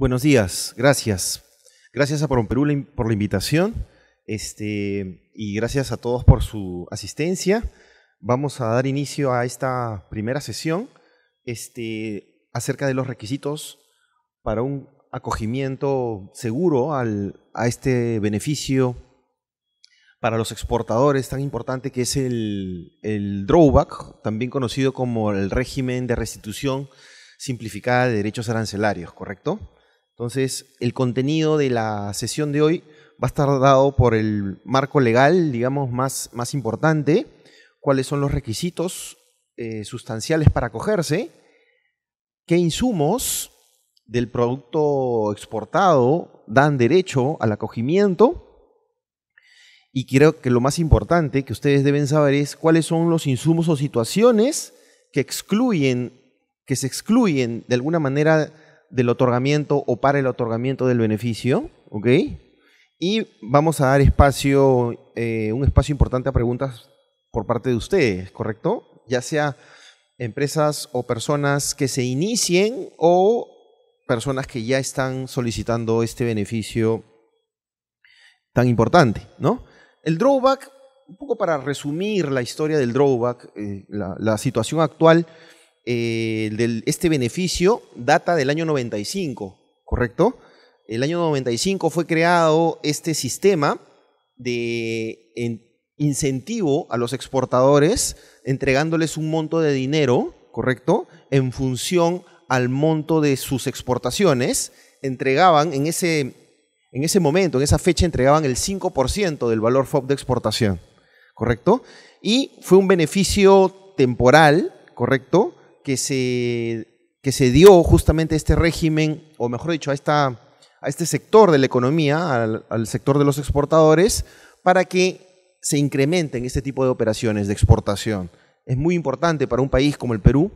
Buenos días, gracias. Gracias a Perú por la invitación este, y gracias a todos por su asistencia. Vamos a dar inicio a esta primera sesión este, acerca de los requisitos para un acogimiento seguro al, a este beneficio para los exportadores tan importante que es el drawback, también conocido como el régimen de restitución simplificada de derechos arancelarios, ¿correcto? Entonces, el contenido de la sesión de hoy va a estar dado por el marco legal, digamos, más, más importante, cuáles son los requisitos eh, sustanciales para acogerse, qué insumos del producto exportado dan derecho al acogimiento, y creo que lo más importante que ustedes deben saber es cuáles son los insumos o situaciones que excluyen, que se excluyen de alguna manera del otorgamiento o para el otorgamiento del beneficio, ¿ok? Y vamos a dar espacio, eh, un espacio importante a preguntas por parte de ustedes, ¿correcto? Ya sea empresas o personas que se inicien o personas que ya están solicitando este beneficio tan importante, ¿no? El drawback, un poco para resumir la historia del drawback, eh, la situación actual, eh, este beneficio data del año 95, ¿correcto? El año 95 fue creado este sistema de incentivo a los exportadores entregándoles un monto de dinero, ¿correcto? En función al monto de sus exportaciones, entregaban en ese, en ese momento, en esa fecha, entregaban el 5% del valor FOB de exportación, ¿correcto? Y fue un beneficio temporal, ¿correcto? que se, que se dio justamente a este régimen, o mejor dicho, a, esta, a este sector de la economía, al, sector de los exportadores, para que se incrementen este tipo de operaciones de exportación. Es muy importante para un país como el Perú,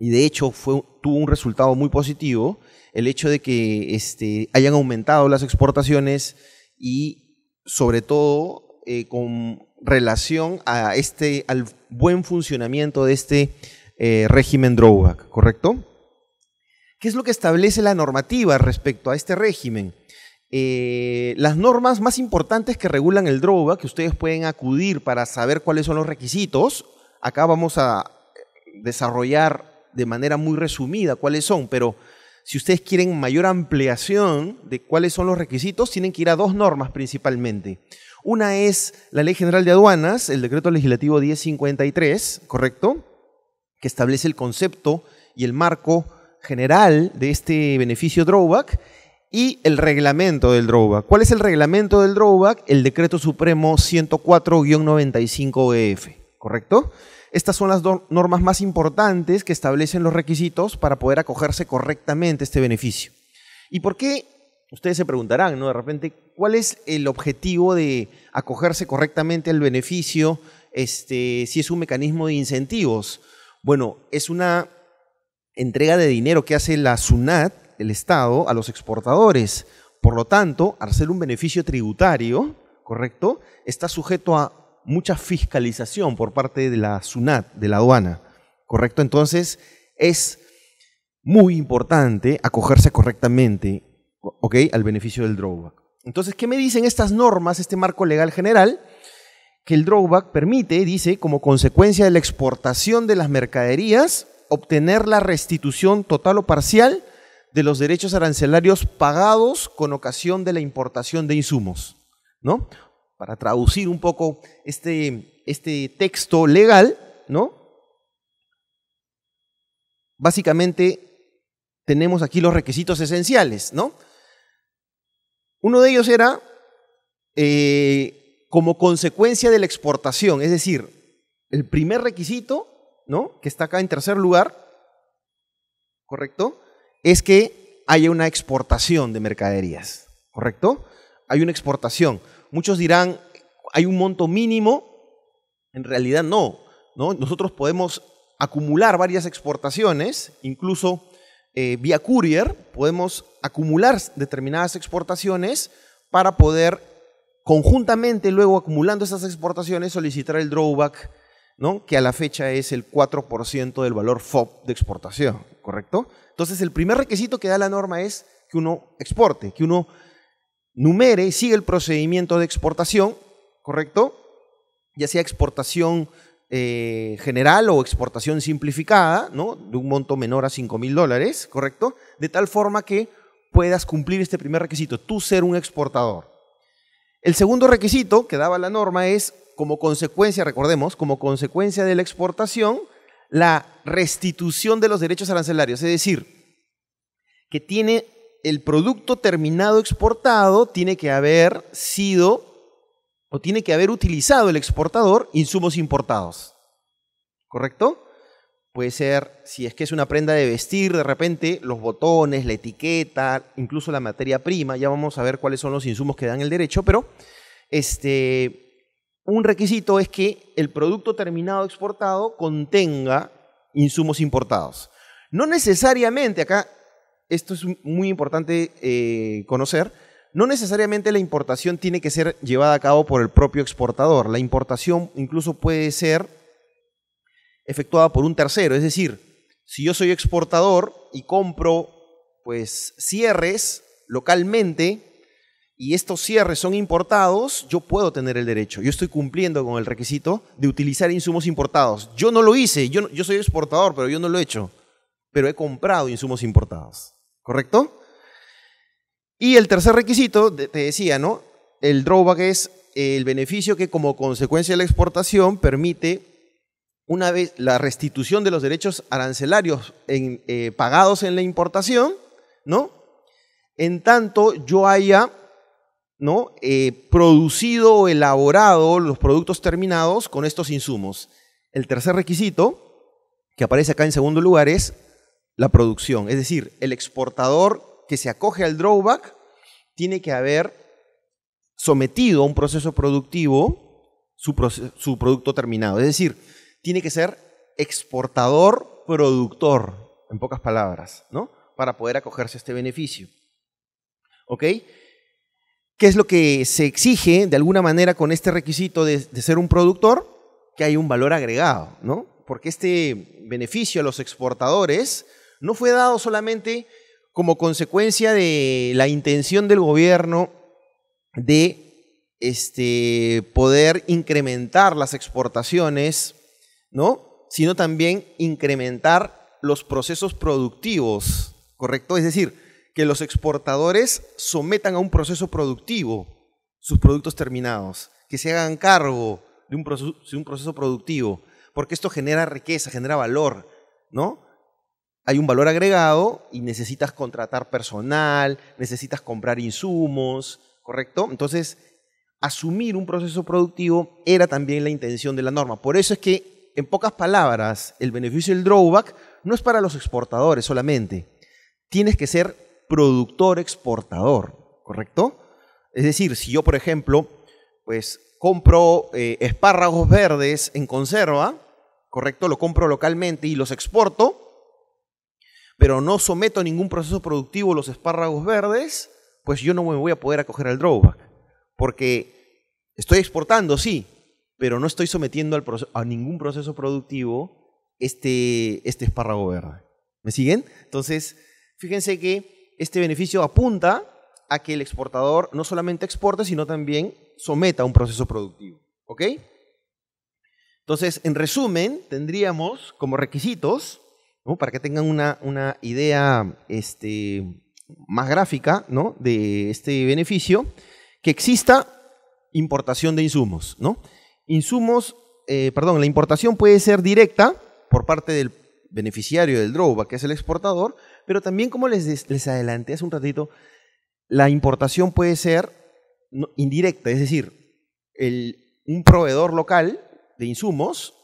y de hecho fue, tuvo un resultado muy positivo el hecho de que este, hayan aumentado las exportaciones y sobre todo eh, con relación a este, al buen funcionamiento de este eh, régimen drawback, ¿correcto? ¿Qué es lo que establece la normativa respecto a este régimen? Eh, las normas más importantes que regulan el drawback, que ustedes pueden acudir para saber cuáles son los requisitos, acá vamos a eh, desarrollar de manera muy resumida cuáles son, pero si ustedes quieren mayor ampliación de cuáles son los requisitos, tienen que ir a dos normas principalmente. Una es la Ley General de Aduanas, el Decreto Legislativo 1053, ¿correcto? que establece el concepto y el marco general de este beneficio drawback y el reglamento del drawback. ¿Cuál es el reglamento del drawback? El decreto supremo 104-95EF, e ¿correcto? Estas son las dos normas más importantes que establecen los requisitos para poder acogerse correctamente a este beneficio. ¿Y por qué? Ustedes se preguntarán, ¿no? De repente, ¿cuál es el objetivo de acogerse correctamente al beneficio este, si es un mecanismo de incentivos? Bueno, es una entrega de dinero que hace la SUNAT, el Estado, a los exportadores. Por lo tanto, al ser un beneficio tributario, ¿correcto? Está sujeto a mucha fiscalización por parte de la SUNAT, de la aduana, ¿correcto? Entonces, es muy importante acogerse correctamente, Al beneficio del drawback. Entonces, ¿qué me dicen estas normas, este marco legal general? que el drawback permite, dice, como consecuencia de la exportación de las mercaderías, obtener la restitución total o parcial de los derechos arancelarios pagados con ocasión de la importación de insumos. ¿no? Para traducir un poco este, este texto legal, ¿no? básicamente tenemos aquí los requisitos esenciales. ¿no? Uno de ellos era eh, como consecuencia de la exportación, es decir, el primer requisito, ¿no? Que está acá en tercer lugar, ¿correcto? Es que haya una exportación de mercaderías, ¿correcto? Hay una exportación. Muchos dirán, hay un monto mínimo, en realidad no, ¿no? Nosotros podemos acumular varias exportaciones, incluso eh, vía courier, podemos acumular determinadas exportaciones para poder conjuntamente luego acumulando esas exportaciones solicitar el drawback, ¿no? que a la fecha es el 4% del valor FOB de exportación, ¿correcto? Entonces el primer requisito que da la norma es que uno exporte, que uno numere, siga el procedimiento de exportación, ¿correcto? Ya sea exportación eh, general o exportación simplificada, ¿no? De un monto menor a 5 mil dólares, ¿correcto? De tal forma que puedas cumplir este primer requisito, tú ser un exportador. El segundo requisito que daba la norma es, como consecuencia, recordemos, como consecuencia de la exportación, la restitución de los derechos arancelarios, es decir, que tiene el producto terminado exportado tiene que haber sido o tiene que haber utilizado el exportador insumos importados. ¿Correcto? Puede ser, si es que es una prenda de vestir, de repente los botones, la etiqueta, incluso la materia prima. Ya vamos a ver cuáles son los insumos que dan el derecho, pero este, un requisito es que el producto terminado exportado contenga insumos importados. No necesariamente, acá esto es muy importante eh, conocer, no necesariamente la importación tiene que ser llevada a cabo por el propio exportador. La importación incluso puede ser efectuada por un tercero. Es decir, si yo soy exportador y compro pues cierres localmente y estos cierres son importados, yo puedo tener el derecho. Yo estoy cumpliendo con el requisito de utilizar insumos importados. Yo no lo hice, yo, yo soy exportador, pero yo no lo he hecho. Pero he comprado insumos importados, ¿correcto? Y el tercer requisito, te decía, ¿no? El drawback es el beneficio que como consecuencia de la exportación permite una vez la restitución de los derechos arancelarios eh, pagados en la importación, ¿no? En tanto yo haya ¿no? Eh, producido o elaborado los productos terminados con estos insumos. El tercer requisito, que aparece acá en segundo lugar, es la producción. Es decir, el exportador que se acoge al drawback tiene que haber sometido a un proceso productivo su, su producto terminado. Es decir, tiene que ser exportador productor, en pocas palabras, ¿no? Para poder acogerse a este beneficio. ¿Ok? ¿Qué es lo que se exige de alguna manera con este requisito de, ser un productor? Que hay un valor agregado, ¿no? Porque este beneficio a los exportadores no fue dado solamente como consecuencia de la intención del gobierno de este, poder incrementar las exportaciones ¿no? Sino también incrementar los procesos productivos, ¿correcto? Es decir, que los exportadores sometan a un proceso productivo sus productos terminados, que se hagan cargo de un proceso, de un proceso productivo, porque esto genera riqueza, genera valor, ¿no? hay un valor agregado y necesitas contratar personal, necesitas comprar insumos, ¿correcto? Entonces, asumir un proceso productivo era también la intención de la norma. Por eso es que en pocas palabras, el beneficio del drawback no es para los exportadores solamente. Tienes que ser productor-exportador, ¿correcto? Es decir, si yo, por ejemplo, pues compro eh, espárragos verdes en conserva, ¿correcto? Lo compro localmente y los exporto, pero no someto a ningún proceso productivo los espárragos verdes, pues yo no me voy a poder acoger al drawback. Porque estoy exportando, sí, pero no estoy sometiendo a ningún proceso productivo este, este espárrago verde. ¿Me siguen? Entonces, fíjense que este beneficio apunta a que el exportador no solamente exporte, sino también someta a un proceso productivo. ¿Ok? Entonces, en resumen, tendríamos como requisitos, para que tengan una, idea este, más gráfica de este beneficio, que exista importación de insumos, ¿no? insumos, eh, perdón, la importación puede ser directa por parte del beneficiario del drawback, que es el exportador, pero también, como les, les adelanté hace un ratito, la importación puede ser indirecta, es decir, un proveedor local de insumos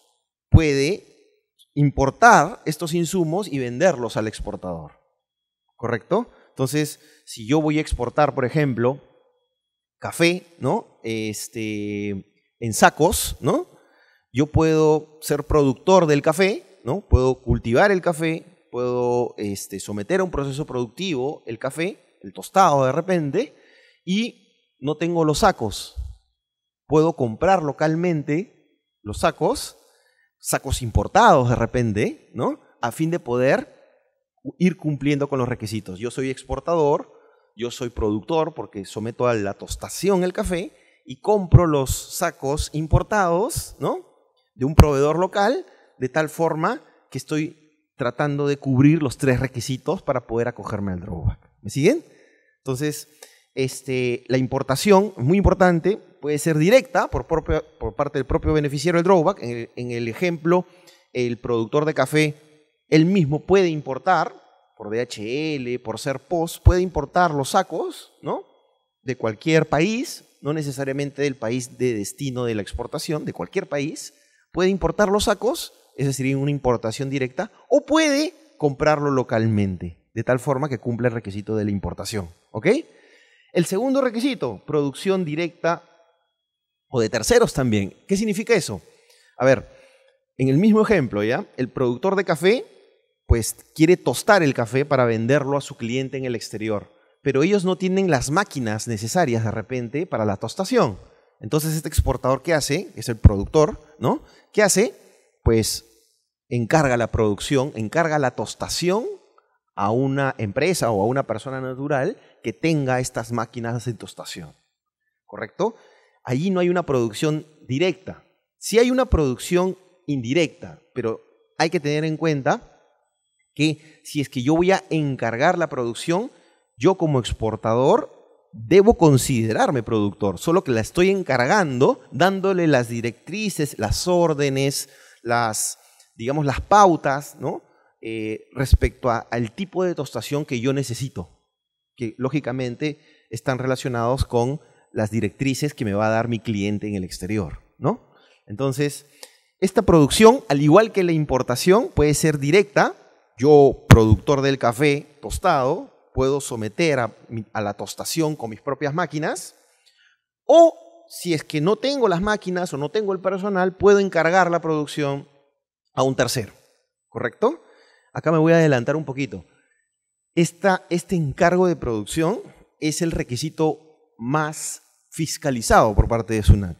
puede importar estos insumos y venderlos al exportador, ¿correcto? Entonces, si yo voy a exportar, por ejemplo, café, ¿no? Este, en sacos, ¿no? Yo puedo ser productor del café, ¿no? Puedo cultivar el café, puedo este, someter a un proceso productivo el café, el tostado de repente, y no tengo los sacos. Puedo comprar localmente los sacos, sacos importados de repente, ¿no? A fin de poder ir cumpliendo con los requisitos. Yo soy exportador, yo soy productor porque someto a la tostación el café, y compro los sacos importados, ¿no? De un proveedor local, de tal forma que estoy tratando de cubrir los tres requisitos para poder acogerme al drawback. ¿Me siguen? Entonces, este, la importación muy importante, puede ser directa por, parte del propio beneficiario del drawback. En el, ejemplo, el productor de café, él mismo puede importar, por DHL, por ser post, puede importar los sacos, ¿no? De cualquier país, no necesariamente del país de destino de la exportación, de cualquier país, puede importar los sacos, es decir, una importación directa, o puede comprarlo localmente, de tal forma que cumple el requisito de la importación. ¿Ok? El segundo requisito, producción directa o de terceros también. ¿Qué significa eso? A ver, en el mismo ejemplo, ¿ya? El productor de café, pues quiere tostar el café para venderlo a su cliente en el exterior pero ellos no tienen las máquinas necesarias de repente para la tostación. Entonces este exportador ¿qué hace, es el productor, ¿no? ¿Qué hace? Pues encarga la producción, encarga la tostación a una empresa o a una persona natural que tenga estas máquinas de tostación. ¿Correcto? Allí no hay una producción directa. Sí hay una producción indirecta, pero hay que tener en cuenta que si es que yo voy a encargar la producción, yo como exportador debo considerarme productor, solo que la estoy encargando, dándole las directrices, las órdenes, las, digamos, las pautas, ¿no? Eh, respecto al tipo de tostación que yo necesito, que lógicamente están relacionados con las directrices que me va a dar mi cliente en el exterior, ¿no? Entonces, esta producción, al igual que la importación, puede ser directa, yo productor del café tostado, puedo someter a, la tostación con mis propias máquinas, o si es que no tengo las máquinas o no tengo el personal, puedo encargar la producción a un tercero, ¿correcto? Acá me voy a adelantar un poquito. Esta, este encargo de producción es el requisito más fiscalizado por parte de SUNAT,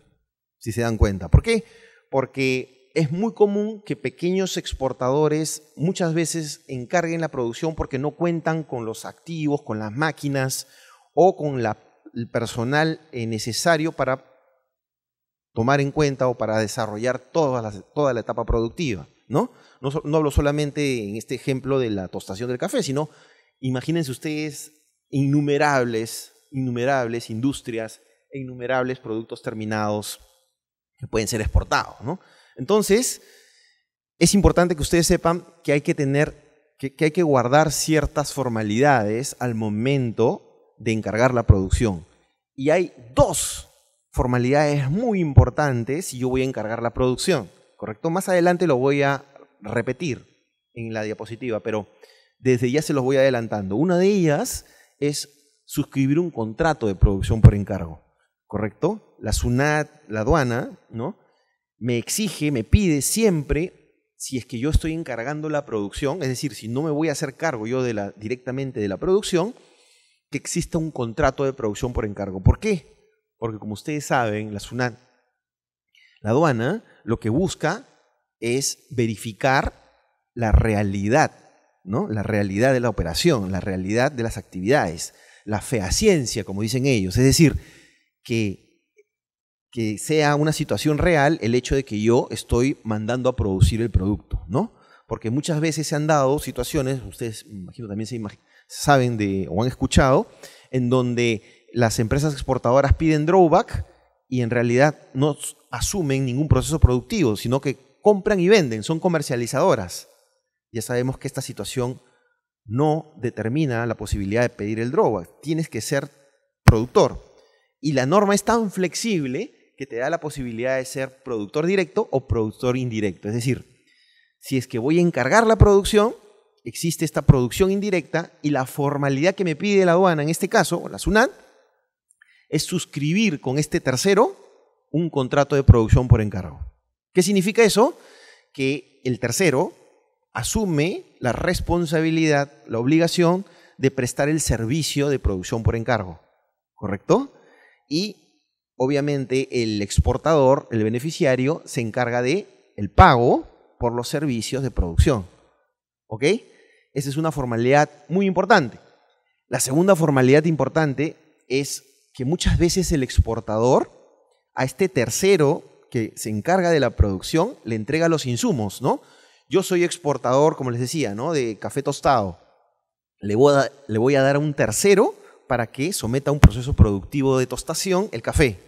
si se dan cuenta. ¿Por qué? Porque es muy común que pequeños exportadores muchas veces encarguen la producción porque no cuentan con los activos, con las máquinas o con el personal eh, necesario para tomar en cuenta o para desarrollar toda la, etapa productiva. ¿no? ¿no? No hablo solamente en este ejemplo de la tostación del café, sino imagínense ustedes innumerables, innumerables industrias e innumerables productos terminados que pueden ser exportados. ¿no? Entonces, es importante que ustedes sepan que hay que tener, que, hay que guardar ciertas formalidades al momento de encargar la producción. Y hay dos formalidades muy importantes si yo voy a encargar la producción, ¿correcto? Más adelante lo voy a repetir en la diapositiva, pero desde ya se los voy adelantando. Una de ellas es suscribir un contrato de producción por encargo, ¿correcto? La SUNAT, la aduana, ¿no? me exige, me pide siempre, si es que yo estoy encargando la producción, es decir, si no me voy a hacer cargo yo de la, directamente de la producción, que exista un contrato de producción por encargo. ¿Por qué? Porque como ustedes saben, la SUNAT, la aduana, lo que busca es verificar la realidad, ¿no? La realidad de la operación, la realidad de las actividades, la feaciencia, como dicen ellos. Es decir, que que sea una situación real el hecho de que yo estoy mandando a producir el producto, ¿no? Porque muchas veces se han dado situaciones, ustedes imagino también se saben de o han escuchado, en donde las empresas exportadoras piden drawback y en realidad no asumen ningún proceso productivo, sino que compran y venden, son comercializadoras. Ya sabemos que esta situación no determina la posibilidad de pedir el drawback, tienes que ser productor. Y la norma es tan flexible que te da la posibilidad de ser productor directo o productor indirecto. Es decir, si es que voy a encargar la producción, existe esta producción indirecta y la formalidad que me pide la aduana, en este caso, o la SUNAT, es suscribir con este tercero un contrato de producción por encargo. ¿Qué significa eso? Que el tercero asume la responsabilidad, la obligación de prestar el servicio de producción por encargo, ¿correcto? Y obviamente el exportador, el beneficiario, se encarga de el pago por los servicios de producción. ¿Ok? Esa es una formalidad muy importante. La segunda formalidad importante es que muchas veces el exportador a este tercero que se encarga de la producción le entrega los insumos, ¿no? Yo soy exportador, como les decía, ¿no? De café tostado. Le voy a, le voy a dar a un tercero para que someta a un proceso productivo de tostación el café.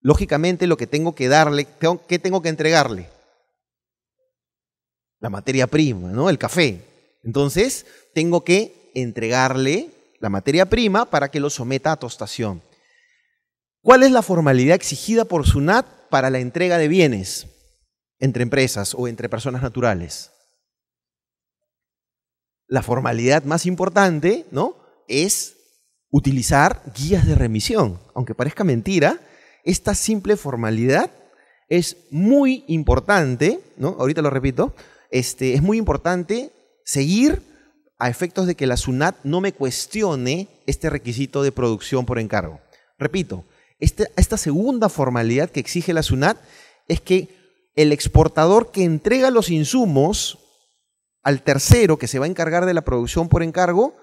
Lógicamente, lo que tengo que darle, ¿qué tengo que entregarle? La materia prima, ¿no? El café. Entonces, tengo que entregarle la materia prima para que lo someta a tostación. ¿Cuál es la formalidad exigida por SUNAT para la entrega de bienes entre empresas o entre personas naturales? La formalidad más importante, ¿no? Es utilizar guías de remisión. Aunque parezca mentira, esta simple formalidad es muy importante, ¿no? Ahorita lo repito, este, es muy importante seguir a efectos de que la SUNAT no me cuestione este requisito de producción por encargo. Repito, esta, esta segunda formalidad que exige la SUNAT es que el exportador que entrega los insumos al tercero que se va a encargar de la producción por encargo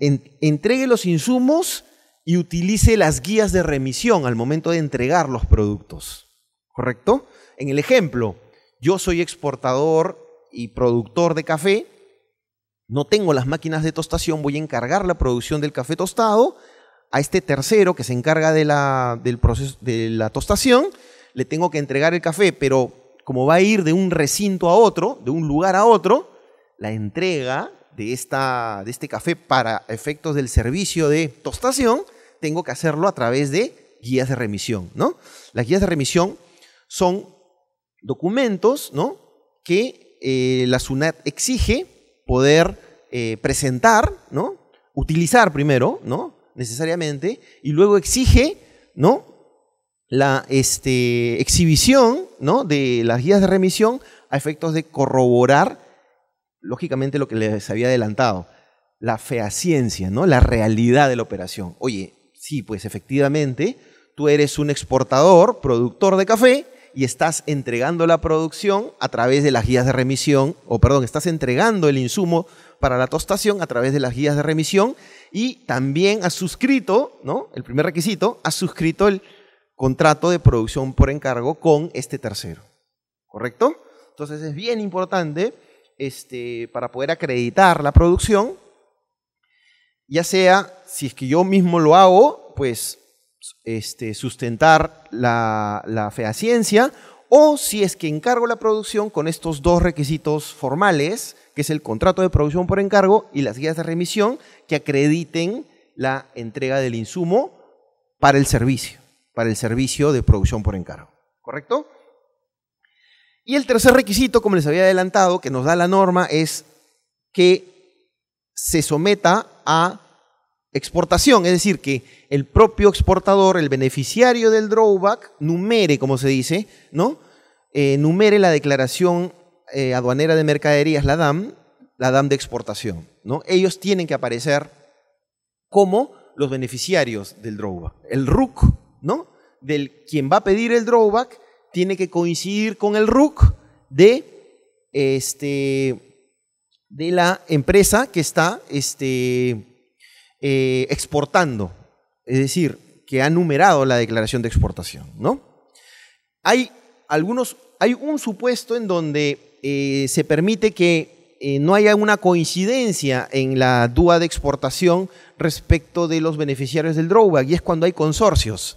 entregue los insumos y utilice las guías de remisión al momento de entregar los productos. ¿Correcto? En el ejemplo, yo soy exportador y productor de café, no tengo las máquinas de tostación, voy a encargar la producción del café tostado a este tercero que se encarga de del proceso de la tostación, le tengo que entregar el café, pero como va a ir de un recinto a otro, de un lugar a otro, la entrega de, esta, de este café para efectos del servicio de tostación, tengo que hacerlo a través de guías de remisión, ¿no? Las guías de remisión son documentos, ¿no? Que eh, la SUNAT exige poder eh, presentar, ¿no? Utilizar primero, ¿no? Necesariamente, y luego exige, ¿no? La este, exhibición, ¿no? De las guías de remisión a efectos de corroborar lógicamente lo que les había adelantado, la fehaciencia, ¿no? La realidad de la operación. Oye, sí, pues efectivamente, tú eres un exportador, productor de café y estás entregando la producción a través de las guías de remisión, o perdón, estás entregando el insumo para la tostación a través de las guías de remisión y también has suscrito, ¿no? El primer requisito, has suscrito el contrato de producción por encargo con este tercero. ¿Correcto? Entonces es bien importante este, para poder acreditar la producción, ya sea, si es que yo mismo lo hago, pues este, sustentar la, fea ciencia, o si es que encargo la producción con estos dos requisitos formales, que es el contrato de producción por encargo y las guías de remisión que acrediten la entrega del insumo para el servicio, para el servicio de producción por encargo. ¿Correcto? Y el tercer requisito, como les había adelantado, que nos da la norma es que se someta a exportación, es decir, que el propio exportador, el beneficiario del drawback, numere, como se dice, ¿no? Eh, numere la declaración eh, aduanera de mercaderías, la DAM, la DAM de exportación, ¿no? Ellos tienen que aparecer como los beneficiarios del drawback, el RUC, ¿no? Del quien va a pedir el drawback tiene que coincidir con el RUC de, este, de la empresa que está este, eh, exportando, es decir, que ha numerado la declaración de exportación. ¿no? Hay, algunos, hay un supuesto en donde eh, se permite que eh, no haya una coincidencia en la DUA de exportación respecto de los beneficiarios del drawback, y es cuando hay consorcios.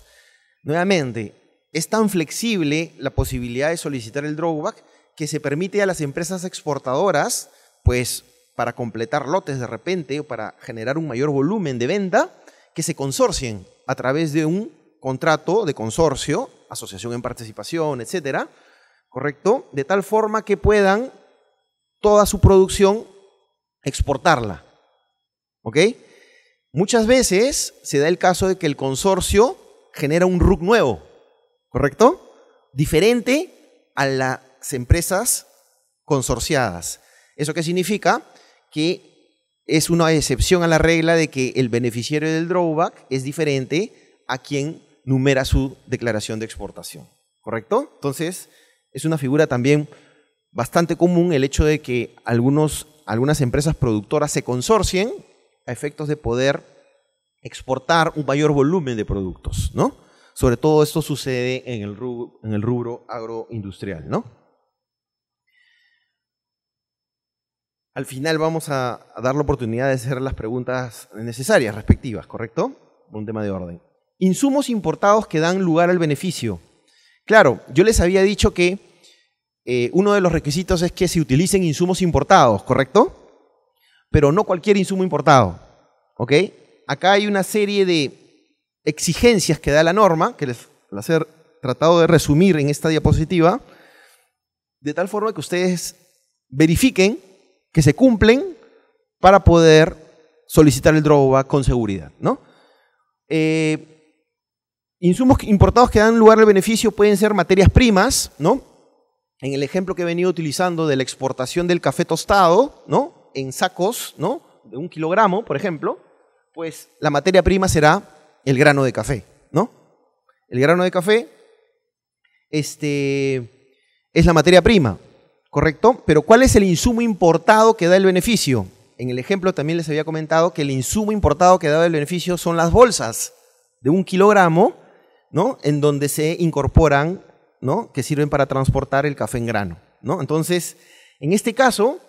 Nuevamente, es tan flexible la posibilidad de solicitar el drawback que se permite a las empresas exportadoras, pues para completar lotes de repente o para generar un mayor volumen de venta, que se consorcien a través de un contrato de consorcio, asociación en participación, etcétera, ¿correcto? De tal forma que puedan toda su producción exportarla. ¿Ok? Muchas veces se da el caso de que el consorcio genera un RUC nuevo, ¿correcto? Diferente a las empresas consorciadas. ¿Eso qué significa? Que es una excepción a la regla de que el beneficiario del drawback es diferente a quien numera su declaración de exportación. ¿Correcto? Entonces, es una figura también bastante común el hecho de que algunas empresas productoras se consorcien a efectos de poder exportar un mayor volumen de productos, ¿no? Sobre todo esto sucede en el rubro, agroindustrial, ¿no? Al final vamos a, dar la oportunidad de hacer las preguntas necesarias, respectivas, ¿correcto? un tema de orden. Insumos importados que dan lugar al beneficio. Claro, yo les había dicho que eh, uno de los requisitos es que se utilicen insumos importados, ¿correcto? Pero no cualquier insumo importado, ¿ok? Acá hay una serie de exigencias que da la norma, que les a he tratado de resumir en esta diapositiva, de tal forma que ustedes verifiquen que se cumplen para poder solicitar el drawback con seguridad. ¿no? Eh, insumos importados que dan lugar al beneficio pueden ser materias primas, ¿no? En el ejemplo que he venido utilizando de la exportación del café tostado, ¿no? En sacos, ¿no? De un kilogramo, por ejemplo, pues la materia prima será el grano de café, ¿no? El grano de café este, es la materia prima, ¿correcto? Pero ¿cuál es el insumo importado que da el beneficio? En el ejemplo también les había comentado que el insumo importado que da el beneficio son las bolsas de un kilogramo, ¿no? En donde se incorporan, ¿no? Que sirven para transportar el café en grano, ¿no? Entonces, en este caso,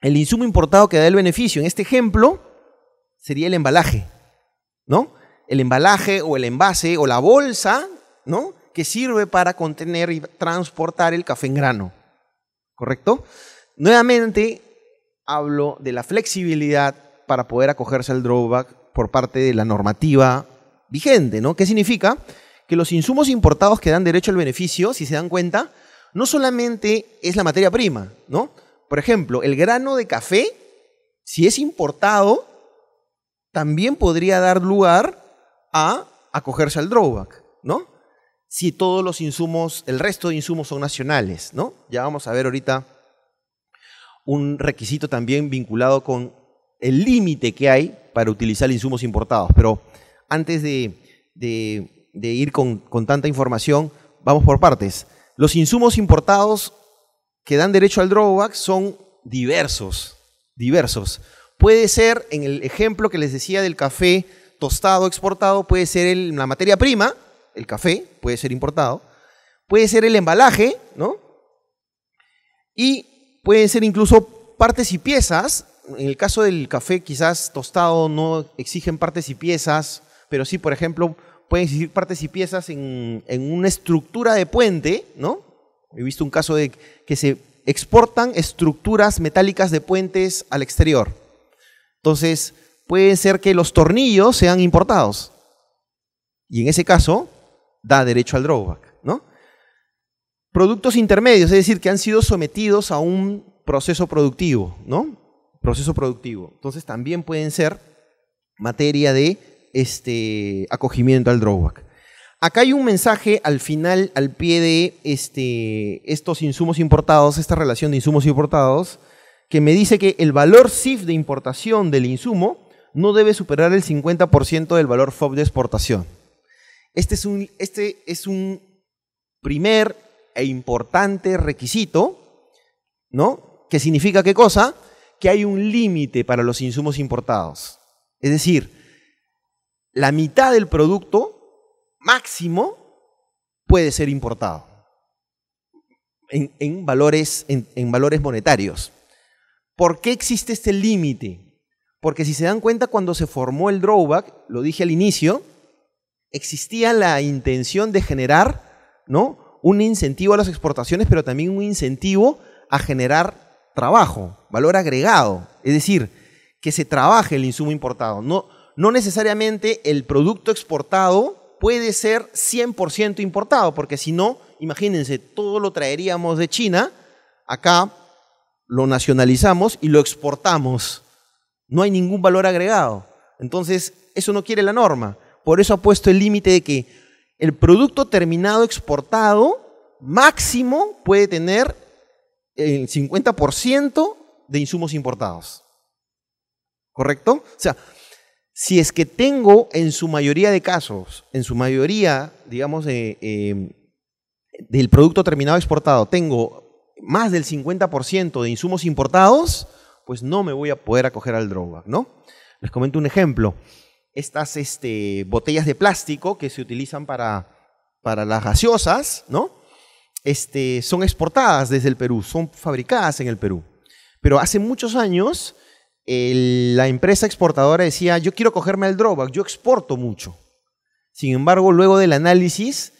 el insumo importado que da el beneficio, en este ejemplo, sería el embalaje, ¿no? el embalaje o el envase o la bolsa, ¿no? Que sirve para contener y transportar el café en grano. ¿Correcto? Nuevamente hablo de la flexibilidad para poder acogerse al drawback por parte de la normativa vigente, ¿no? ¿Qué significa? Que los insumos importados que dan derecho al beneficio, si se dan cuenta, no solamente es la materia prima, ¿no? Por ejemplo, el grano de café, si es importado, también podría dar lugar a acogerse al drawback, ¿no? Si todos los insumos, el resto de insumos son nacionales, ¿no? Ya vamos a ver ahorita un requisito también vinculado con el límite que hay para utilizar insumos importados. Pero antes de, ir con, con tanta información, vamos por partes. Los insumos importados que dan derecho al drawback son diversos, diversos. Puede ser, en el ejemplo que les decía del café, tostado, exportado, puede ser la materia prima, el café, puede ser importado, puede ser el embalaje, ¿no? Y pueden ser incluso partes y piezas. En el caso del café, quizás tostado no exigen partes y piezas, pero sí, por ejemplo, pueden existir partes y piezas en, en una estructura de puente, ¿no? He visto un caso de que se exportan estructuras metálicas de puentes al exterior. Entonces, puede ser que los tornillos sean importados. Y en ese caso, da derecho al drawback, ¿no? Productos intermedios, es decir, que han sido sometidos a un proceso productivo, ¿no? Proceso productivo. Entonces también pueden ser materia de este acogimiento al drawback. Acá hay un mensaje al final, al pie de este, estos insumos importados, esta relación de insumos importados, que me dice que el valor SIF de importación del insumo no debe superar el 50% del valor FOB de exportación. Este es, un, este es un primer e importante requisito, ¿no? Que significa qué cosa? Que hay un límite para los insumos importados. Es decir, la mitad del producto máximo puede ser importado en, valores, en valores monetarios. ¿Por qué existe este límite? Porque si se dan cuenta, cuando se formó el drawback, lo dije al inicio, existía la intención de generar ¿no? un incentivo a las exportaciones, pero también un incentivo a generar trabajo, valor agregado. Es decir, que se trabaje el insumo importado. No, no necesariamente el producto exportado puede ser 100% importado, porque si no, imagínense, todo lo traeríamos de China, acá lo nacionalizamos y lo exportamos. No hay ningún valor agregado. Entonces, eso no quiere la norma. Por eso ha puesto el límite de que el producto terminado exportado máximo puede tener el 50% de insumos importados. ¿Correcto? O sea, si es que tengo en su mayoría de casos, en su mayoría, digamos, eh, em, del producto terminado exportado, tengo más del 50% de insumos importados, pues no me voy a poder acoger al drawback, ¿no? Les comento un ejemplo. Estas este, botellas de plástico que se utilizan para, para las gaseosas, ¿no? Este, son exportadas desde el Perú, son fabricadas en el Perú. Pero hace muchos años la empresa exportadora decía, yo quiero cogerme al drawback, yo exporto mucho. Sin embargo, luego del análisis,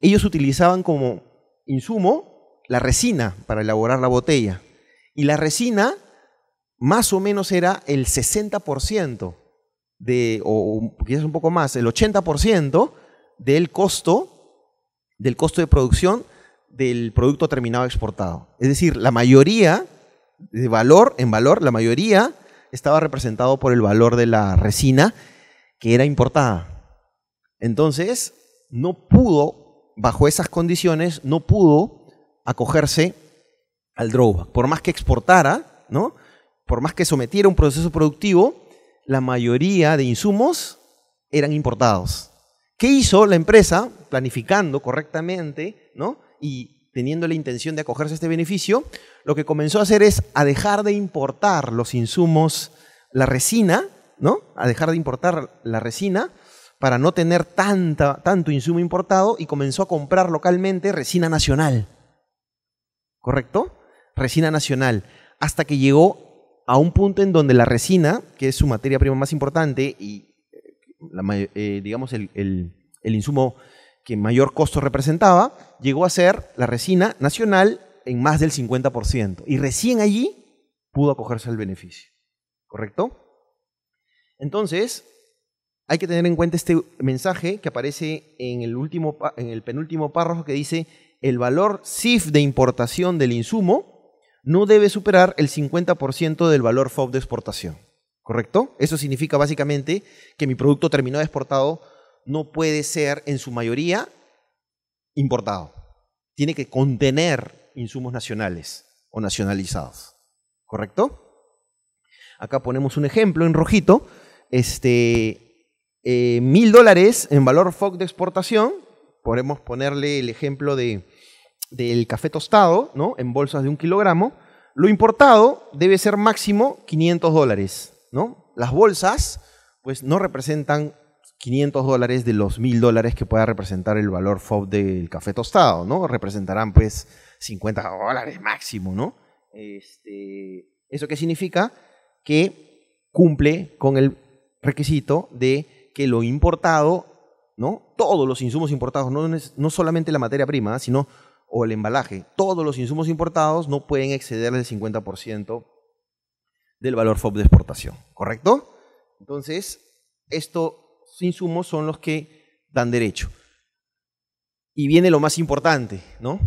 ellos utilizaban como insumo la resina para elaborar la botella. Y la resina más o menos era el 60% de, o quizás un poco más, el 80% del costo, del costo de producción del producto terminado exportado. Es decir, la mayoría de valor, en valor, la mayoría estaba representado por el valor de la resina que era importada. Entonces, no pudo, bajo esas condiciones, no pudo acogerse al drawback. Por más que exportara, ¿no? por más que sometiera un proceso productivo, la mayoría de insumos eran importados. ¿Qué hizo la empresa planificando correctamente ¿no? y teniendo la intención de acogerse a este beneficio? Lo que comenzó a hacer es a dejar de importar los insumos, la resina, ¿no? a dejar de importar la resina para no tener tanta, tanto insumo importado y comenzó a comprar localmente resina nacional. ¿Correcto? Resina nacional. Hasta que llegó a un punto en donde la resina, que es su materia prima más importante y, eh, eh, digamos, el, insumo que mayor costo representaba, llegó a ser la resina nacional en más del 50%. Y recién allí pudo acogerse al beneficio. ¿Correcto? Entonces, hay que tener en cuenta este mensaje que aparece en el, último, en el penúltimo párrafo que dice, el valor CIF de importación del insumo no debe superar el 50% del valor FOB de exportación. ¿Correcto? Eso significa básicamente que mi producto terminado exportado no puede ser en su mayoría importado. Tiene que contener insumos nacionales o nacionalizados. ¿Correcto? Acá ponemos un ejemplo en rojito. Este, eh, mil dólares en valor FOB de exportación. Podemos ponerle el ejemplo de del café tostado, ¿no? En bolsas de un kilogramo, lo importado debe ser máximo 500 dólares, ¿no? Las bolsas, pues, no representan 500 dólares de los 1000 dólares que pueda representar el valor FOB del café tostado, ¿no? Representarán, pues, 50 dólares máximo, ¿no? Este, ¿Eso qué significa? Que cumple con el requisito de que lo importado, ¿no? Todos los insumos importados, no, no solamente la materia prima, sino o el embalaje. Todos los insumos importados no pueden exceder el 50% del valor FOB de exportación, ¿correcto? Entonces, estos insumos son los que dan derecho. Y viene lo más importante, ¿no?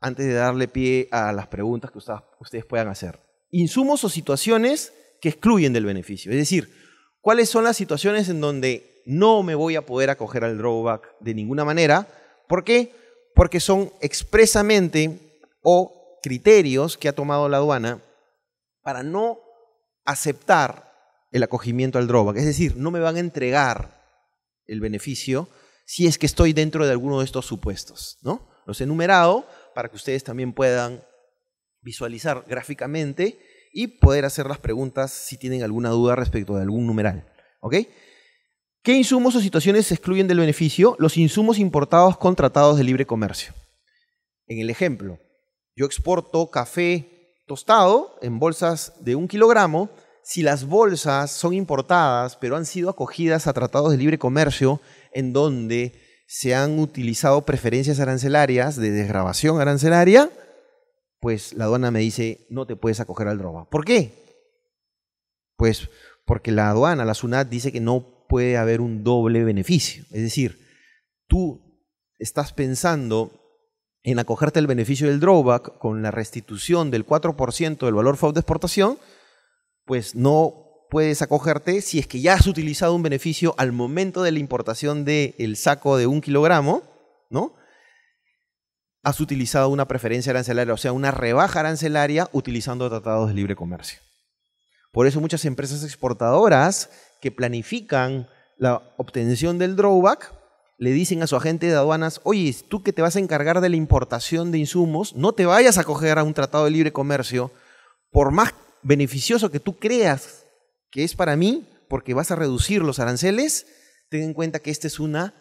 Antes de darle pie a las preguntas que ustedes puedan hacer. Insumos o situaciones que excluyen del beneficio. Es decir, ¿cuáles son las situaciones en donde no me voy a poder acoger al drawback de ninguna manera? ¿Por qué? porque son expresamente o criterios que ha tomado la aduana para no aceptar el acogimiento al drawback. Es decir, no me van a entregar el beneficio si es que estoy dentro de alguno de estos supuestos. ¿no? Los he enumerado para que ustedes también puedan visualizar gráficamente y poder hacer las preguntas si tienen alguna duda respecto de algún numeral. ¿Ok? ¿Qué insumos o situaciones se excluyen del beneficio? Los insumos importados con tratados de libre comercio. En el ejemplo, yo exporto café tostado en bolsas de un kilogramo. Si las bolsas son importadas, pero han sido acogidas a tratados de libre comercio en donde se han utilizado preferencias arancelarias de desgrabación arancelaria, pues la aduana me dice, no te puedes acoger al droga. ¿Por qué? Pues porque la aduana, la SUNAT, dice que no puede haber un doble beneficio. Es decir, tú estás pensando en acogerte el beneficio del drawback con la restitución del 4% del valor FOB de exportación, pues no puedes acogerte si es que ya has utilizado un beneficio al momento de la importación del saco de un kilogramo, ¿no? Has utilizado una preferencia arancelaria, o sea, una rebaja arancelaria utilizando tratados de libre comercio. Por eso muchas empresas exportadoras que planifican la obtención del drawback le dicen a su agente de aduanas, oye, tú que te vas a encargar de la importación de insumos, no te vayas a coger a un tratado de libre comercio, por más beneficioso que tú creas que es para mí, porque vas a reducir los aranceles, ten en cuenta que esta es una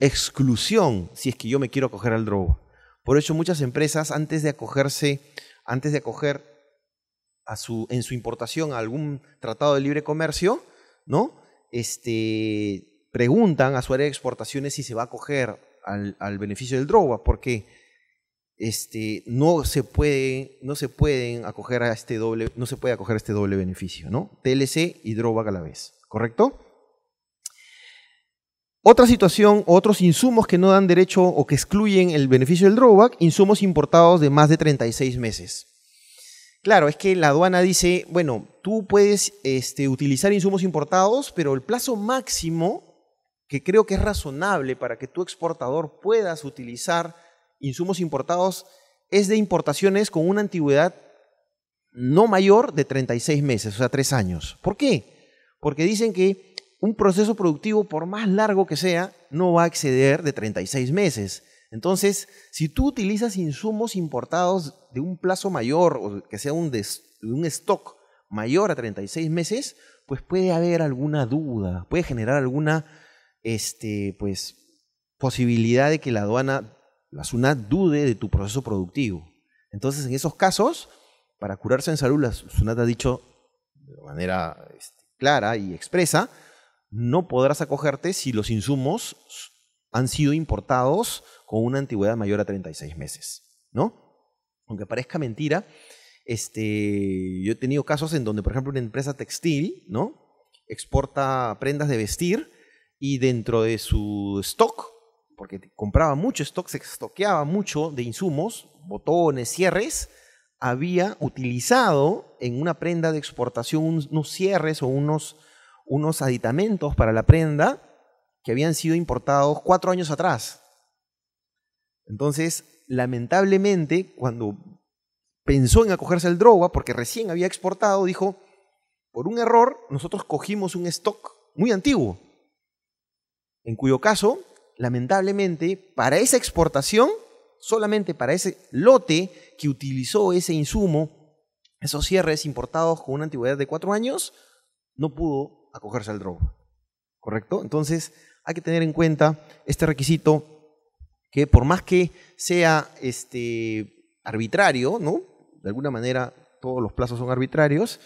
exclusión si es que yo me quiero acoger al drawback Por eso muchas empresas antes de acogerse, antes de acoger a su, en su importación a algún tratado de libre comercio, ¿no? Este, preguntan a su área de exportaciones si se va a acoger al, beneficio del drawback, porque este, no, se puede, no se pueden acoger a este doble, no se puede acoger este doble beneficio, ¿no? TLC y drawback a la vez, ¿correcto? Otra situación, otros insumos que no dan derecho o que excluyen el beneficio del drawback, insumos importados de más de 36 meses. Claro, es que la aduana dice, bueno, tú puedes este, utilizar insumos importados, pero el plazo máximo, que creo que es razonable para que tu exportador puedas utilizar insumos importados, es de importaciones con una antigüedad no mayor de 36 meses, o sea, 3 años. ¿Por qué? Porque dicen que un proceso productivo, por más largo que sea, no va a exceder de 36 meses. Entonces, si tú utilizas insumos importados de un plazo mayor o que sea un, un stock mayor a 36 meses, pues puede haber alguna duda, puede generar alguna este, pues, posibilidad de que la aduana, la SUNAT, dude de tu proceso productivo. Entonces, en esos casos, para curarse en salud, la SUNAT ha dicho de manera este, clara y expresa, no podrás acogerte si los insumos han sido importados con una antigüedad mayor a 36 meses, ¿no? Aunque parezca mentira, este, yo he tenido casos en donde, por ejemplo, una empresa textil, ¿no? Exporta prendas de vestir y dentro de su stock, porque compraba mucho stock, se estoqueaba mucho de insumos, botones, cierres, había utilizado en una prenda de exportación unos cierres o unos, unos aditamentos para la prenda que habían sido importados cuatro años atrás. Entonces, lamentablemente, cuando pensó en acogerse al Droga, porque recién había exportado, dijo, por un error, nosotros cogimos un stock muy antiguo, en cuyo caso, lamentablemente, para esa exportación, solamente para ese lote que utilizó ese insumo, esos cierres importados con una antigüedad de cuatro años, no pudo acogerse al Droga. ¿Correcto? Entonces, hay que tener en cuenta este requisito que por más que sea este, arbitrario, De alguna manera todos los plazos son arbitrarios,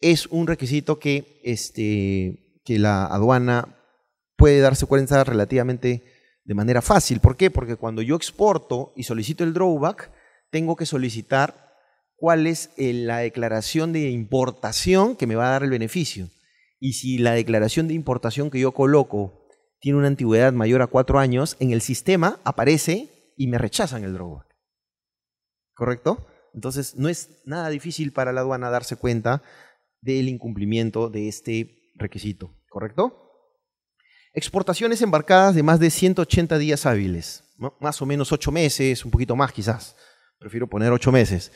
es un requisito que, este, que la aduana puede darse cuenta relativamente de manera fácil. ¿Por qué? Porque cuando yo exporto y solicito el drawback, tengo que solicitar cuál es eh, la declaración de importación que me va a dar el beneficio. Y si la declaración de importación que yo coloco tiene una antigüedad mayor a cuatro años, en el sistema aparece y me rechazan el drawback. ¿Correcto? Entonces, no es nada difícil para la aduana darse cuenta del incumplimiento de este requisito. ¿Correcto? Exportaciones embarcadas de más de 180 días hábiles, más o menos 8 meses, un poquito más quizás. Prefiero poner 8 meses.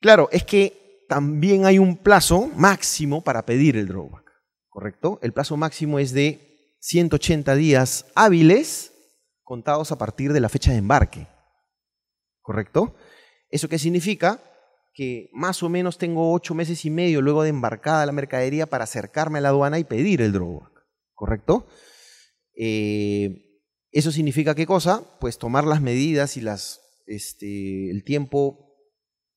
Claro, es que también hay un plazo máximo para pedir el drawback, ¿correcto? El plazo máximo es de 180 días hábiles contados a partir de la fecha de embarque. ¿Correcto? ¿Eso qué significa? Que más o menos tengo ocho meses y medio luego de embarcada la mercadería para acercarme a la aduana y pedir el drawback. ¿Correcto? Eh, ¿Eso significa qué cosa? Pues tomar las medidas y las, este, el tiempo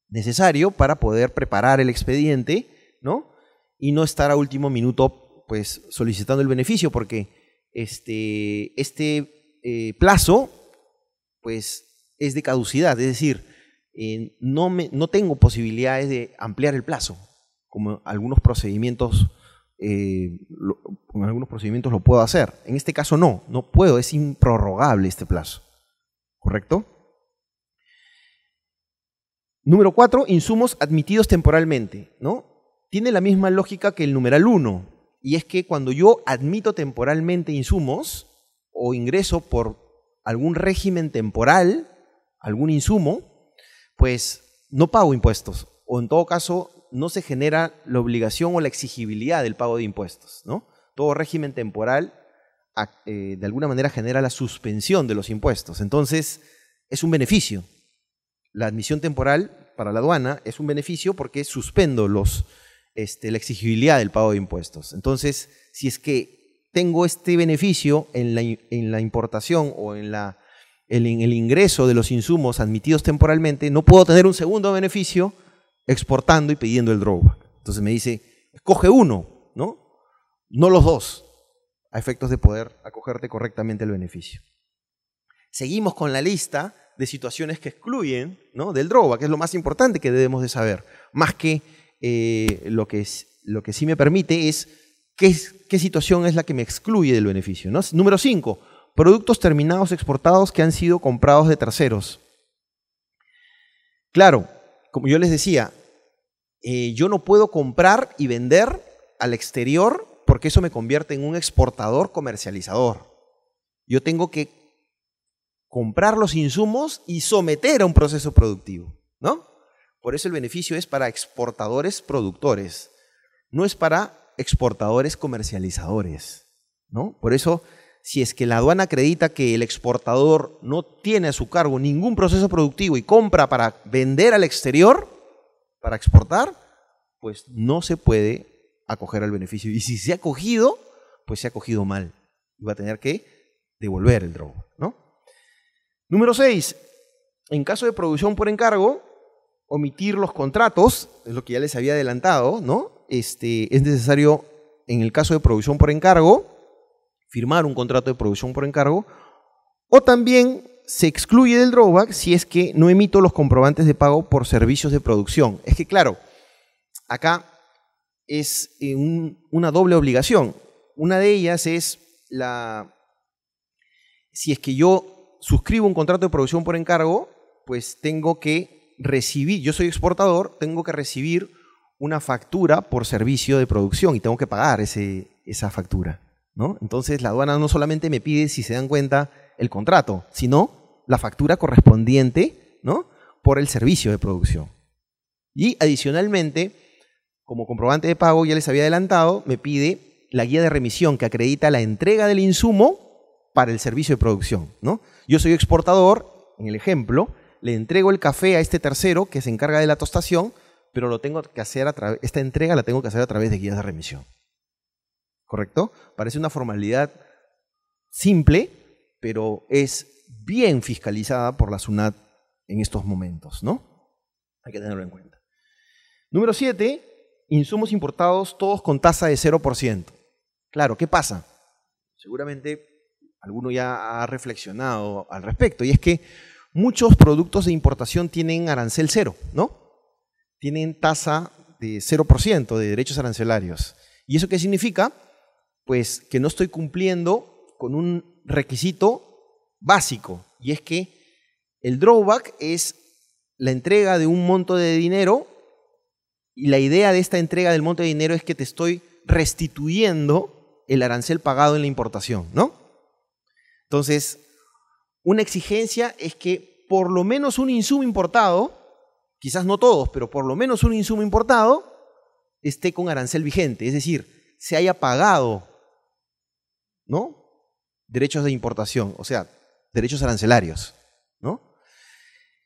necesario para poder preparar el expediente, ¿no? Y no estar a último minuto pues solicitando el beneficio porque este, este eh, plazo pues es de caducidad, es decir, eh, no, me, no tengo posibilidades de ampliar el plazo, como algunos procedimientos, eh, con algunos procedimientos lo puedo hacer. En este caso no, no puedo, es improrrogable este plazo, ¿correcto? Número 4, insumos admitidos temporalmente, ¿no? Tiene la misma lógica que el numeral 1 y es que cuando yo admito temporalmente insumos o ingreso por algún régimen temporal, algún insumo, pues no pago impuestos o en todo caso no se genera la obligación o la exigibilidad del pago de impuestos. ¿no? Todo régimen temporal eh, de alguna manera genera la suspensión de los impuestos. Entonces es un beneficio. La admisión temporal para la aduana es un beneficio porque suspendo los este, la exigibilidad del pago de impuestos. Entonces, si es que tengo este beneficio en la, importación o en, la, el ingreso de los insumos admitidos temporalmente, no puedo tener un segundo beneficio exportando y pidiendo el drawback. Entonces me dice, escoge uno, ¿no? No los dos, a efectos de poder acogerte correctamente el beneficio. Seguimos con la lista de situaciones que excluyen ¿no? del drawback, que es lo más importante que debemos de saber, más que eh, lo, que lo que sí me permite es qué, situación es la que me excluye del beneficio. ¿no? Número 5, productos terminados exportados que han sido comprados de terceros. Claro, como yo les decía, eh, yo no puedo comprar y vender al exterior porque eso me convierte en un exportador comercializador. Yo tengo que comprar los insumos y someter a un proceso productivo, ¿no? Por eso el beneficio es para exportadores productores, no es para exportadores comercializadores, ¿no? Por eso, si es que la aduana acredita que el exportador no tiene a su cargo ningún proceso productivo y compra para vender al exterior, para exportar, pues no se puede acoger al beneficio. Y si se ha acogido, pues se ha acogido mal y va a tener que devolver el drogo. ¿no? Número 6. En caso de producción por encargo, omitir los contratos, es lo que ya les había adelantado, ¿no? Este, es necesario, en el caso de producción por encargo, firmar un contrato de producción por encargo, o también se excluye del drawback si es que no emito los comprobantes de pago por servicios de producción. Es que, claro, acá es eh, una doble obligación. Una de ellas es la... Si es que yo suscribo un contrato de producción por encargo, pues tengo que yo soy exportador, tengo que recibir una factura por servicio de producción y tengo que pagar ese, esa factura. Entonces la aduana no solamente me pide, si se dan cuenta, el contrato, sino la factura correspondiente ¿no? por el servicio de producción. Y adicionalmente, como comprobante de pago, ya les había adelantado, me pide la guía de remisión que acredita la entrega del insumo para el servicio de producción. ¿no? Yo soy exportador, en el ejemplo, le entrego el café a este tercero que se encarga de la tostación, pero lo tengo que hacer a través, esta entrega la tengo que hacer a través de guías de remisión. ¿Correcto? Parece una formalidad simple, pero es bien fiscalizada por la SUNAT en estos momentos, ¿no? Hay que tenerlo en cuenta. Número 7, insumos importados todos con tasa de 0%. Claro, ¿qué pasa? Seguramente alguno ya ha reflexionado al respecto, y es que Muchos productos de importación tienen arancel cero, ¿no? Tienen tasa de 0% de derechos arancelarios. ¿Y eso qué significa? Pues que no estoy cumpliendo con un requisito básico, y es que el drawback es la entrega de un monto de dinero, y la idea de esta entrega del monto de dinero es que te estoy restituyendo el arancel pagado en la importación, ¿no? Entonces, una exigencia es que por lo menos un insumo importado, quizás no todos, pero por lo menos un insumo importado, esté con arancel vigente, es decir, se haya pagado, ¿no? Derechos de importación, o sea, derechos arancelarios, ¿no?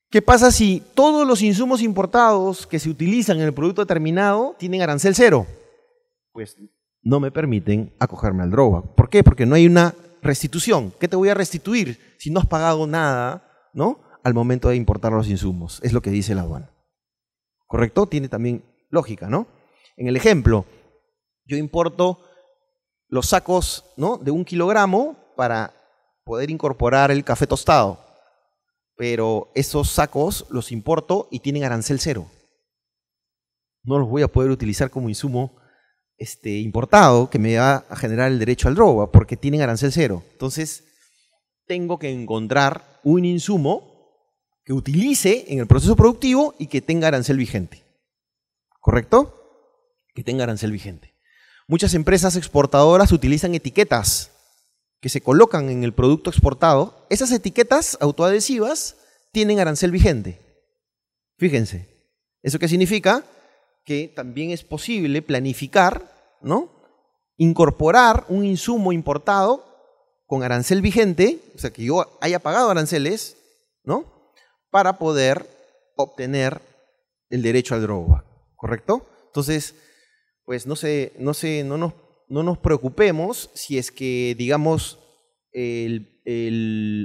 ¿Qué pasa si todos los insumos importados que se utilizan en el producto determinado tienen arancel cero? Pues no me permiten acogerme al droga. ¿Por qué? Porque no hay una restitución. ¿Qué te voy a restituir si no has pagado nada, ¿no? Al momento de importar los insumos. Es lo que dice la aduana. ¿Correcto? Tiene también lógica, ¿no? En el ejemplo, yo importo los sacos, ¿no? De un kilogramo para poder incorporar el café tostado. Pero esos sacos los importo y tienen arancel cero. No los voy a poder utilizar como insumo este, importado que me va a generar el derecho al droga, porque tienen arancel cero. Entonces, tengo que encontrar un insumo que utilice en el proceso productivo y que tenga arancel vigente. ¿Correcto? Que tenga arancel vigente. Muchas empresas exportadoras utilizan etiquetas que se colocan en el producto exportado. Esas etiquetas autoadhesivas tienen arancel vigente. Fíjense. ¿Eso qué significa? Que también es posible planificar ¿no? Incorporar un insumo importado con arancel vigente, o sea, que yo haya pagado aranceles, ¿no? Para poder obtener el derecho al droga. ¿correcto? Entonces, pues no no nos, no nos preocupemos si es que, digamos,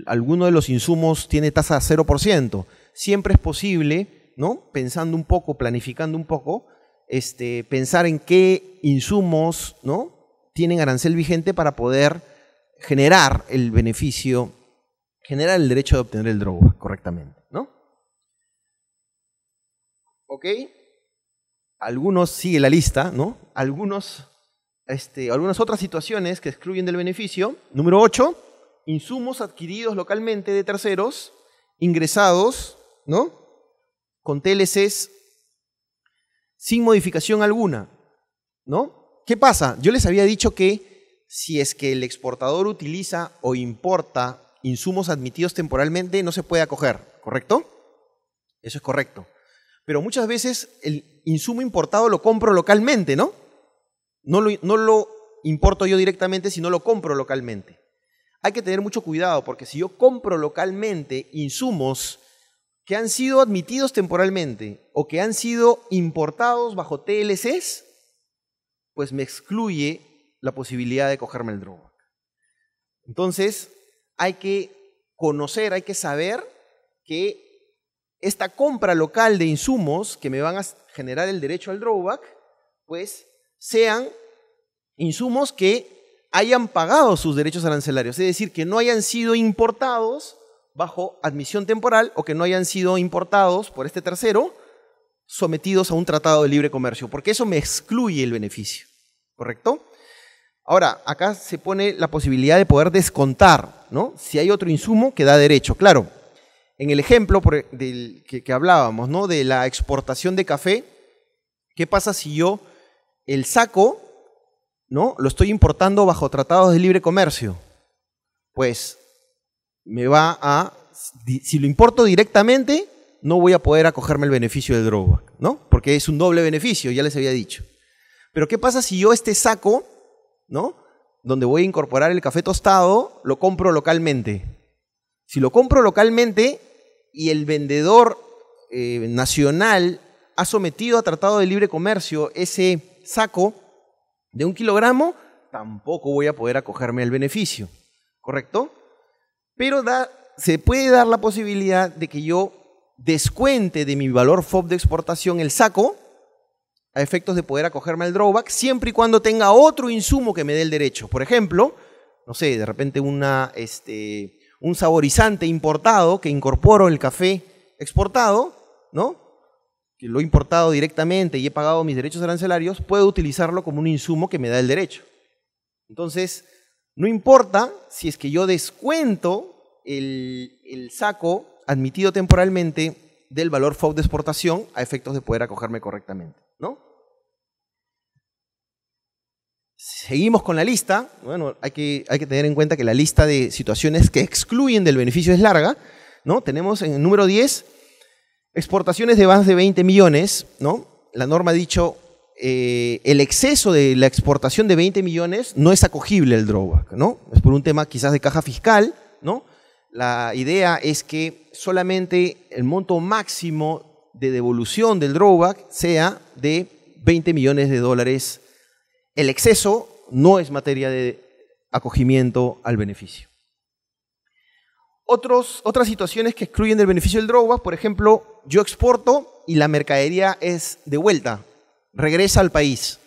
alguno de los insumos tiene tasa 0%. Siempre es posible, ¿no? Pensando un poco, planificando un poco, este, pensar en qué insumos ¿no? tienen arancel vigente para poder generar el beneficio, generar el derecho de obtener el droga correctamente. ¿no? ¿Ok? Algunos sigue la lista, ¿no? Algunos, este, algunas otras situaciones que excluyen del beneficio. Número 8, insumos adquiridos localmente de terceros, ingresados, ¿no? Con TLCs sin modificación alguna, ¿no? ¿Qué pasa? Yo les había dicho que si es que el exportador utiliza o importa insumos admitidos temporalmente, no se puede acoger, ¿correcto? Eso es correcto. Pero muchas veces el insumo importado lo compro localmente, ¿no? No lo, no lo importo yo directamente, sino lo compro localmente. Hay que tener mucho cuidado porque si yo compro localmente insumos que han sido admitidos temporalmente o que han sido importados bajo TLCs, pues me excluye la posibilidad de cogerme el drawback. Entonces, hay que conocer, hay que saber que esta compra local de insumos que me van a generar el derecho al drawback, pues sean insumos que hayan pagado sus derechos arancelarios, es decir, que no hayan sido importados bajo admisión temporal o que no hayan sido importados por este tercero sometidos a un tratado de libre comercio, porque eso me excluye el beneficio, ¿correcto? Ahora, acá se pone la posibilidad de poder descontar, ¿no? Si hay otro insumo que da derecho, claro. En el ejemplo e, del, que, que hablábamos, ¿no? De la exportación de café, ¿qué pasa si yo el saco, ¿no? Lo estoy importando bajo tratados de libre comercio. Pues me va a, si lo importo directamente, no voy a poder acogerme el beneficio de drawback, ¿no? Porque es un doble beneficio, ya les había dicho. Pero ¿qué pasa si yo este saco, ¿no? Donde voy a incorporar el café tostado, lo compro localmente. Si lo compro localmente y el vendedor eh, nacional ha sometido a tratado de libre comercio ese saco de un kilogramo, tampoco voy a poder acogerme al beneficio, ¿correcto? Pero se puede dar la posibilidad de que yo descuente de mi valor FOB de exportación el saco a efectos de poder acogerme al drawback siempre y cuando tenga otro insumo que me dé el derecho. Por ejemplo, no sé, de repente este, un saborizante importado que incorporo el café exportado, ¿no? que lo he importado directamente y he pagado mis derechos arancelarios, puedo utilizarlo como un insumo que me da el derecho. Entonces, no importa si es que yo descuento el, saco admitido temporalmente del valor FOB de exportación a efectos de poder acogerme correctamente, ¿no? Seguimos con la lista. Bueno, hay que, hay que tener en cuenta que la lista de situaciones que excluyen del beneficio es larga, ¿no? Tenemos en el número 10 exportaciones de más de 20 millones, ¿no? La norma ha dicho eh, el exceso de la exportación de 20 millones no es acogible el drawback, ¿no? Es por un tema quizás de caja fiscal, ¿no? La idea es que solamente el monto máximo de devolución del drawback sea de 20 millones de dólares. El exceso no es materia de acogimiento al beneficio. otras situaciones que excluyen del beneficio del drawback, por ejemplo, yo exporto y la mercadería es de vuelta regresa al país.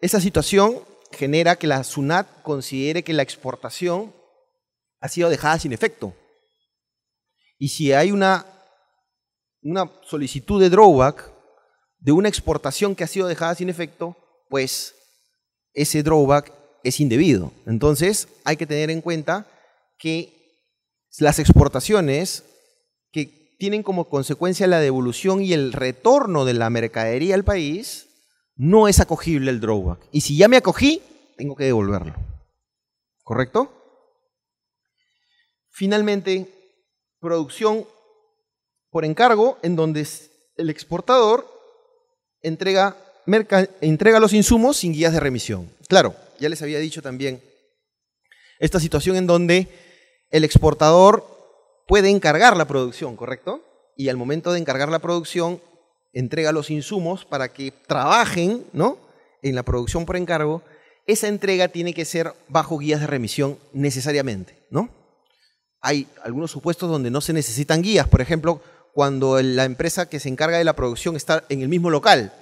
Esa situación genera que la SUNAT considere que la exportación ha sido dejada sin efecto. Y si hay una, una solicitud de drawback de una exportación que ha sido dejada sin efecto, pues ese drawback es indebido. Entonces hay que tener en cuenta que las exportaciones tienen como consecuencia la devolución y el retorno de la mercadería al país, no es acogible el drawback. Y si ya me acogí, tengo que devolverlo. ¿Correcto? Finalmente, producción por encargo, en donde el exportador entrega, entrega los insumos sin guías de remisión. Claro, ya les había dicho también esta situación en donde el exportador puede encargar la producción, ¿correcto? Y al momento de encargar la producción, entrega los insumos para que trabajen, ¿no? En la producción por encargo. Esa entrega tiene que ser bajo guías de remisión necesariamente, ¿no? Hay algunos supuestos donde no se necesitan guías, por ejemplo, cuando la empresa que se encarga de la producción está en el mismo local,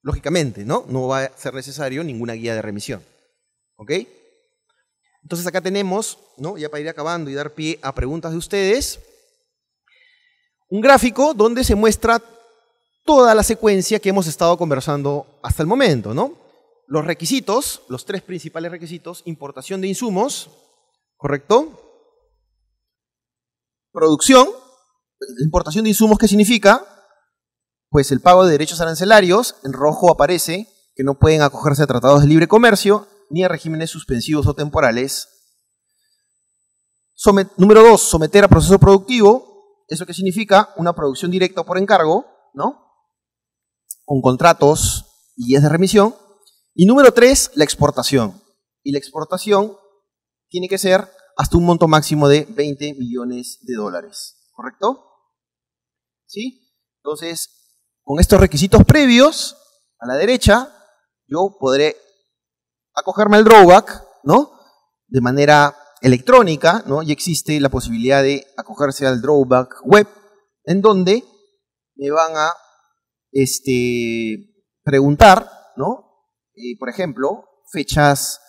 lógicamente, ¿no? No va a ser necesario ninguna guía de remisión, ¿ok? Entonces acá tenemos, ¿no? ya para ir acabando y dar pie a preguntas de ustedes, un gráfico donde se muestra toda la secuencia que hemos estado conversando hasta el momento. ¿no? Los requisitos, los tres principales requisitos, importación de insumos, ¿correcto? Producción, importación de insumos, ¿qué significa? Pues el pago de derechos arancelarios, en rojo aparece que no pueden acogerse a tratados de libre comercio, ni a regímenes suspensivos o temporales. número dos, someter a proceso productivo, eso que significa una producción directa por encargo, ¿no? Con contratos y guías de remisión. Y número tres, la exportación. Y la exportación tiene que ser hasta un monto máximo de 20 millones de dólares, ¿correcto? ¿Sí? Entonces, con estos requisitos previos, a la derecha, yo podré acogerme al drawback, ¿no? De manera electrónica, ¿no? Y existe la posibilidad de acogerse al drawback web, en donde me van a este, preguntar, ¿no? Eh, por ejemplo, fechas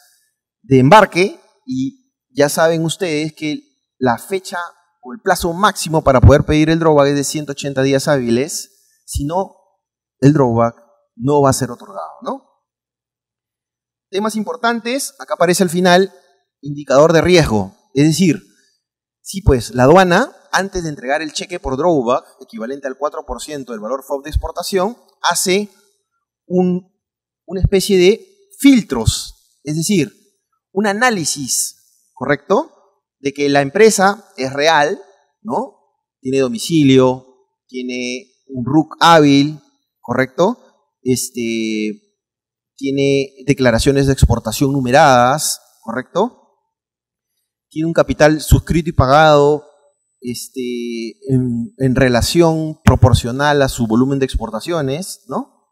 de embarque y ya saben ustedes que la fecha o el plazo máximo para poder pedir el drawback es de 180 días hábiles, si no, el drawback no va a ser otorgado, ¿no? temas importantes, acá aparece al final indicador de riesgo. Es decir, sí, pues la aduana, antes de entregar el cheque por drawback, equivalente al 4% del valor FOB de exportación, hace una especie de filtros, es decir, un análisis, ¿correcto? De que la empresa es real, ¿no? Tiene domicilio, tiene un RUC hábil, ¿correcto? Este, tiene declaraciones de exportación numeradas, ¿correcto? Tiene un capital suscrito y pagado este, en, relación proporcional a su volumen de exportaciones, ¿no?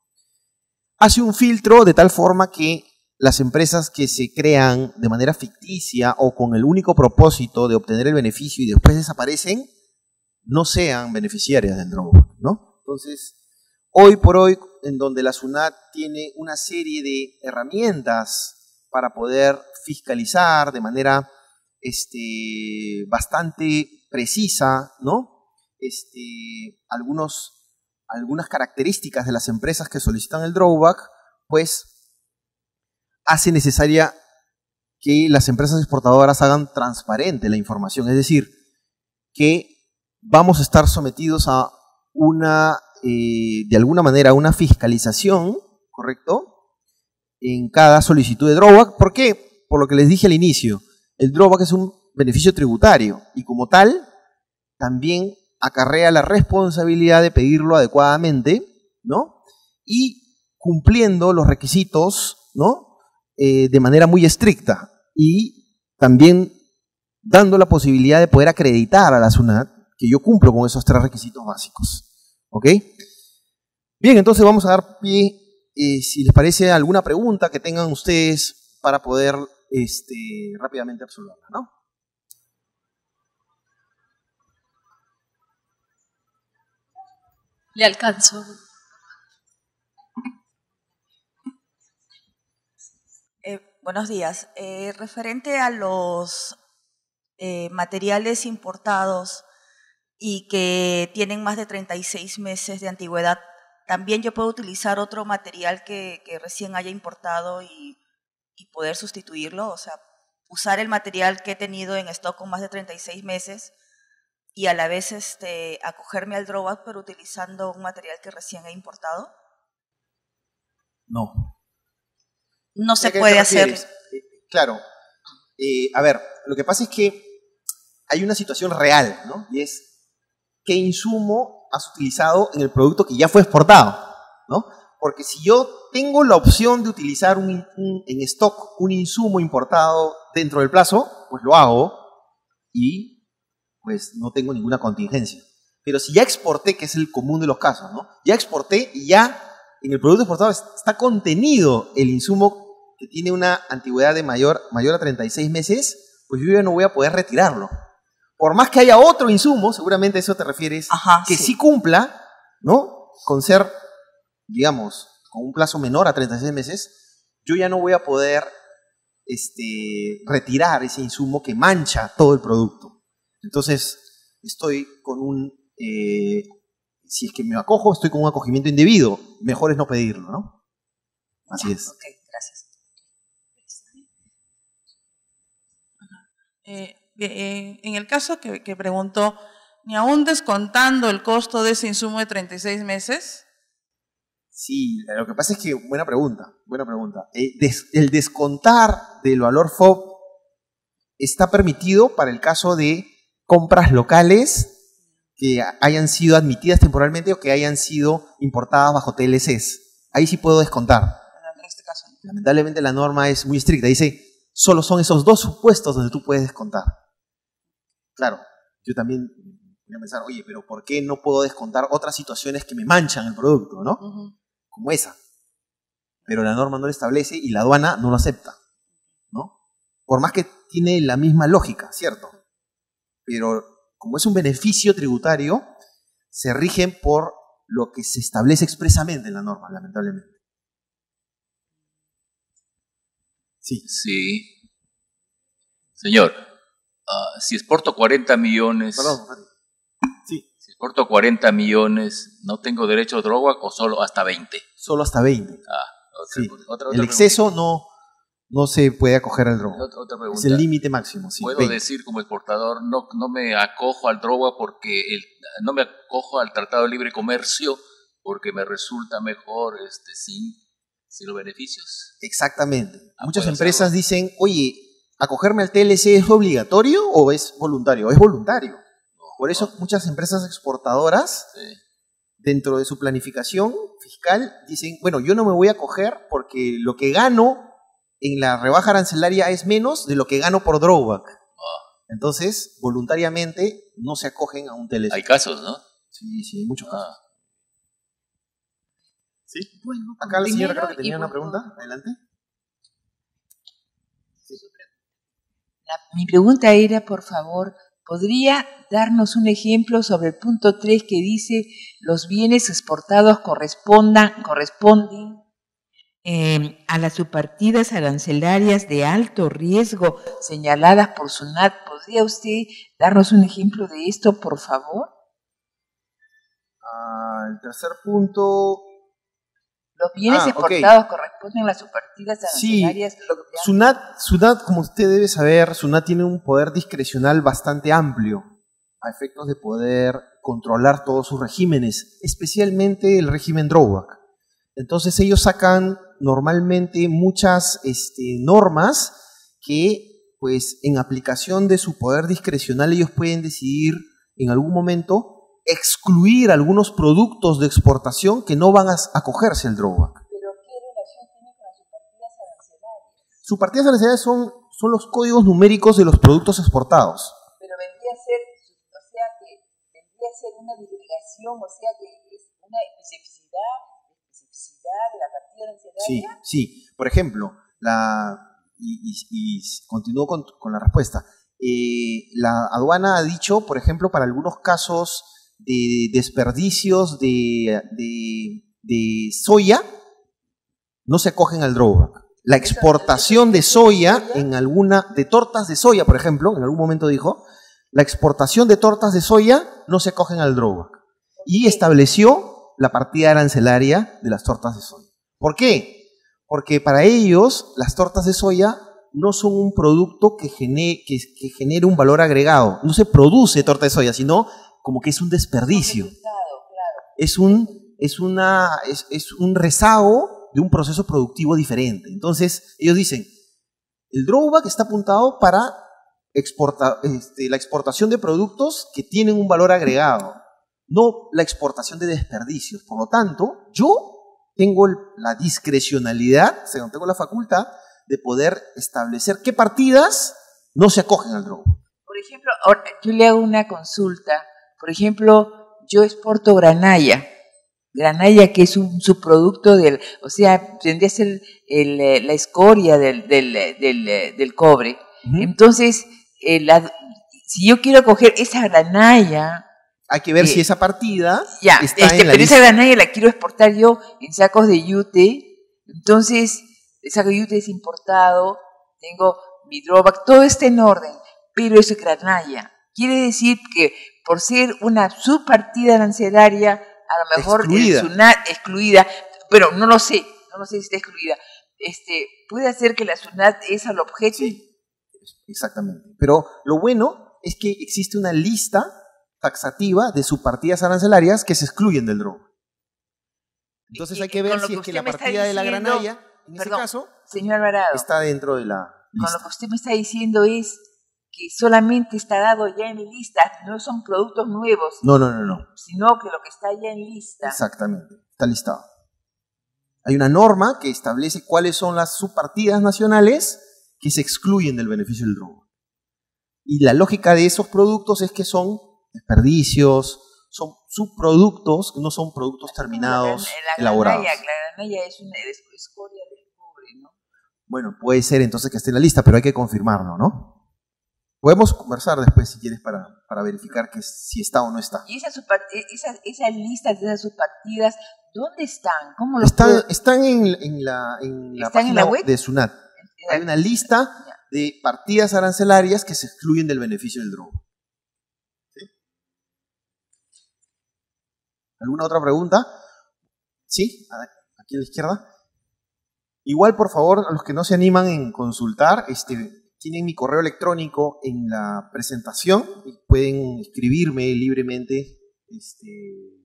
Hace un filtro de tal forma que las empresas que se crean de manera ficticia o con el único propósito de obtener el beneficio y después desaparecen, no sean beneficiarias del drone, ¿no? Entonces, hoy por hoy en donde la SUNAT tiene una serie de herramientas para poder fiscalizar de manera este, bastante precisa, ¿no? Este, algunos, algunas características de las empresas que solicitan el drawback, pues hace necesaria que las empresas exportadoras hagan transparente la información, es decir, que vamos a estar sometidos a una de alguna manera una fiscalización, ¿correcto? En cada solicitud de drawback. ¿Por qué? Por lo que les dije al inicio, el drawback es un beneficio tributario y como tal también acarrea la responsabilidad de pedirlo adecuadamente, Y cumpliendo los requisitos, ¿no? Eh, de manera muy estricta y también dando la posibilidad de poder acreditar a la SUNAT que yo cumplo con esos tres requisitos básicos. ¿Ok? Bien, entonces vamos a dar pie, eh, si les parece, alguna pregunta que tengan ustedes para poder este, rápidamente absolverla, ¿no? Le alcanzo. Eh, buenos días. Eh, referente a los materiales importados, y que tienen más de 36 meses de antigüedad. También yo puedo utilizar otro material que, recién haya importado y, poder sustituirlo, o sea, usar el material que he tenido en stock con más de 36 meses y a la vez este, acogerme al drawback pero utilizando un material que recién he importado. No. No se puede hacer. Eh, claro. Eh, a ver, lo que pasa es que hay una situación real, ¿no? Y es qué insumo has utilizado en el producto que ya fue exportado, ¿no? Porque si yo tengo la opción de utilizar un, en stock un insumo importado dentro del plazo, pues lo hago y pues no tengo ninguna contingencia. Pero si ya exporté, que es el común de los casos, Ya exporté y ya en el producto exportado está contenido el insumo que tiene una antigüedad de mayor, mayor a 36 meses, pues yo ya no voy a poder retirarlo por más que haya otro insumo, seguramente a eso te refieres, que sí. cumpla, ¿no? Con ser, digamos, con un plazo menor a 36 meses, yo ya no voy a poder este, retirar ese insumo que mancha todo el producto. Entonces, estoy con un... Eh, si es que me acojo, estoy con un acogimiento indebido. Mejor es no pedirlo, ¿no? Así es. Ok, gracias. Eh, eh, en el caso que, preguntó, ni aún descontando el costo de ese insumo de 36 meses? Sí, eh, lo que pasa es que, buena pregunta, buena pregunta. Eh, el descontar del valor FOB está permitido para el caso de compras locales que hayan sido admitidas temporalmente o que hayan sido importadas bajo TLCs. Ahí sí puedo descontar. Este Lamentablemente la norma es muy estricta. Dice, solo son esos dos supuestos donde tú puedes descontar. Claro, yo también voy a pensar, oye, pero ¿por qué no puedo descontar otras situaciones que me manchan el producto, no? Como esa. Pero la norma no lo establece y la aduana no lo acepta, ¿no? Por más que tiene la misma lógica, ¿cierto? Pero como es un beneficio tributario, se rigen por lo que se establece expresamente en la norma, lamentablemente. Sí. Sí. Señor. Ah, si exporto 40 millones, si exporto 40 millones, ¿no tengo derecho a droga o solo hasta 20? Solo hasta 20. Ah, el exceso no, no se puede acoger al droga. Es el límite máximo. Sí, Puedo decir como exportador, no, no me acojo al droga porque el, no me acojo al Tratado de Libre Comercio porque me resulta mejor este, sin, los beneficios. Exactamente. Ah, Muchas empresas dicen, oye, ¿acogerme al TLC es obligatorio o es voluntario? Es voluntario. Por eso muchas empresas exportadoras, dentro de su planificación fiscal, dicen, bueno, yo no me voy a acoger porque lo que gano en la rebaja arancelaria es menos de lo que gano por drawback. Ah. Entonces, voluntariamente no se acogen a un TLC. Hay casos, ¿no? Sí, sí, hay muchos casos. Ah. ¿Sí? acá la señora creo que tenía una pregunta. Adelante. mi pregunta era, por favor, ¿podría darnos un ejemplo sobre el punto 3 que dice los bienes exportados correspondan, corresponden em, a las subpartidas arancelarias de alto riesgo señaladas por SUNAT? ¿Podría usted darnos un ejemplo de esto, por favor? Ah, el tercer punto los bienes exportados ah, corresponden a las partidas Sí, SUNAT, SUNAT, como usted debe saber, SUNAT tiene un poder discrecional bastante amplio a efectos de poder controlar todos sus regímenes, especialmente el régimen drawback. Entonces ellos sacan normalmente muchas este, normas que pues en aplicación de su poder discrecional ellos pueden decidir en algún momento excluir algunos productos de exportación que no van a acogerse al droga. ¿Pero qué relación tiene con las partidas arancelarias? Sus partidas arancelarias son, son los códigos numéricos de los productos exportados. Pero vendría a ser, o sea, que vendría a ser una divulgación, o sea, que es una especificidad, especificidad de la partida arancelaria. Sí, sí. Por ejemplo, la, y, y, continúo con, la respuesta. Eh, la aduana ha dicho, por ejemplo, para algunos casos de desperdicios de, soya no se acogen al drawback. La exportación de soya en alguna, de tortas de soya, por ejemplo, en algún momento dijo, la exportación de tortas de soya no se acogen al drawback. Y estableció la partida arancelaria de las tortas de soya. ¿Por qué? Porque para ellos las tortas de soya no son un producto que que, que genere un valor agregado. No se produce torta de soya, sino como que es un desperdicio. Es un, es una, es, un rezago de un proceso productivo diferente. Entonces, ellos dicen, el drawback está apuntado para este, la exportación de productos que tienen un valor agregado, no la exportación de desperdicios. Por lo tanto, yo tengo la discrecionalidad, según tengo la facultad, de poder establecer qué partidas no se acogen al drawback. Por ejemplo, yo le hago una consulta por ejemplo, yo exporto granalla, granalla que es un subproducto del, o sea, tendría que ser eh, la escoria del, eh, eh, cobre. Entonces, si yo quiero coger esa granalla... Hay que ver si esa partida... está en este, la pero esa granalla la quiero exportar yo en sacos de yute, entonces el saco de yute es importado, tengo mi drawback, todo está en orden, pero eso es granalla. Quiere decir que por ser una subpartida arancelaria, a lo mejor excluida, es excluida pero no lo sé, no lo sé si está excluida. Este, puede ser que la SUNAT es al objeto. Sí, exactamente. Pero lo bueno es que existe una lista taxativa de subpartidas arancelarias que se excluyen del drogo. Entonces hay que ver si es que la partida de la granalla, en ese caso, está dentro de la. Con lo que usted me está diciendo es que solamente está dado ya en lista, no son productos nuevos. No, no, no, no. Sino que lo que está ya en lista. Exactamente, está listado. Hay una norma que establece cuáles son las subpartidas nacionales que se excluyen del beneficio del robo. Y la lógica de esos productos es que son desperdicios, son subproductos, no son productos terminados, elaborados. La es una escoria del pobre, ¿no? Bueno, puede ser entonces que esté en la lista, pero hay que confirmarlo, ¿no? Podemos conversar después si quieres para, verificar que si está o no está. ¿Y esas, e, listas, esas sus partidas, dónde están? ¿Cómo están, están en, la, la página web? de SUNAT. Hay una lista de partidas arancelarias que se excluyen del beneficio del drogo. ¿Alguna otra pregunta? ¿Sí? Aquí a la izquierda. Igual, por favor, a los que no se animan en consultar, este, tienen mi correo electrónico en la presentación y pueden escribirme libremente este,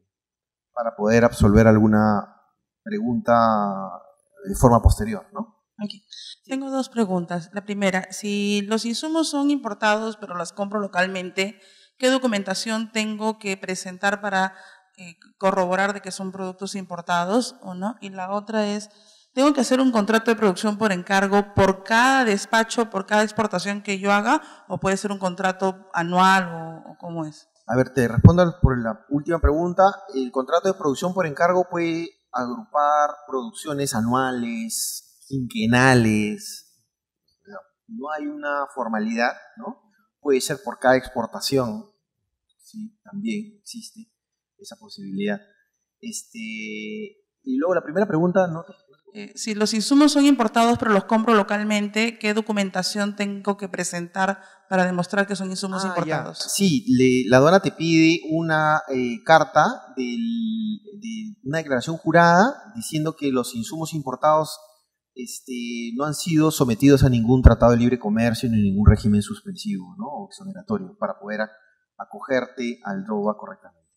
para poder absolver alguna pregunta de forma posterior, ¿no? Tengo dos preguntas. La primera, si los insumos son importados pero las compro localmente, ¿qué documentación tengo que presentar para eh, corroborar de que son productos importados o no? Y la otra es, tengo que hacer un contrato de producción por encargo por cada despacho, por cada exportación que yo haga, o puede ser un contrato anual o, cómo es. A ver, te respondo por la última pregunta. El contrato de producción por encargo puede agrupar producciones anuales, quinquenales. No hay una formalidad, ¿no? Puede ser por cada exportación. Sí, también existe esa posibilidad. Este, y luego la primera pregunta, no eh, si los insumos son importados pero los compro localmente, ¿qué documentación tengo que presentar para demostrar que son insumos ah, importados? Sí, la aduana te pide una eh, carta de una declaración jurada diciendo que los insumos importados este, no han sido sometidos a ningún tratado de libre comercio ni ningún régimen suspensivo o exoneratorio para poder acogerte al droga correctamente.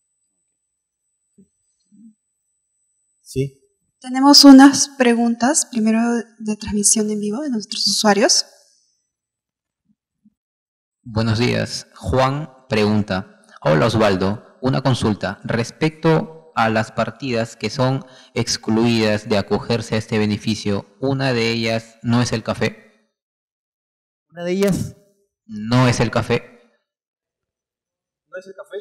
¿Sí? Tenemos unas preguntas, primero de transmisión en vivo de nuestros usuarios. Buenos días. Juan pregunta, hola Osvaldo, una consulta respecto a las partidas que son excluidas de acogerse a este beneficio. Una de ellas no es el café. ¿Una de ellas? No es el café. ¿No es el café?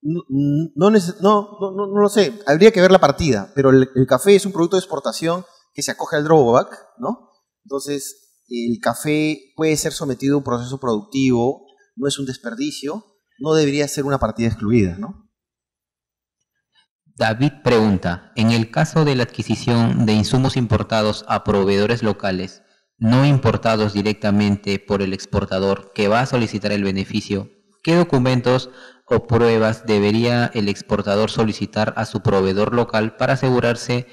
No, no, no, lo sé, habría que ver la partida, pero el, café es un producto de exportación que se acoge al drawback, ¿no? Entonces, el café puede ser sometido a un proceso productivo, no es un desperdicio, no debería ser una partida excluida, ¿no? David pregunta, en el caso de la adquisición de insumos importados a proveedores locales, no importados directamente por el exportador que va a solicitar el beneficio, ¿qué documentos o pruebas debería el exportador solicitar a su proveedor local para asegurarse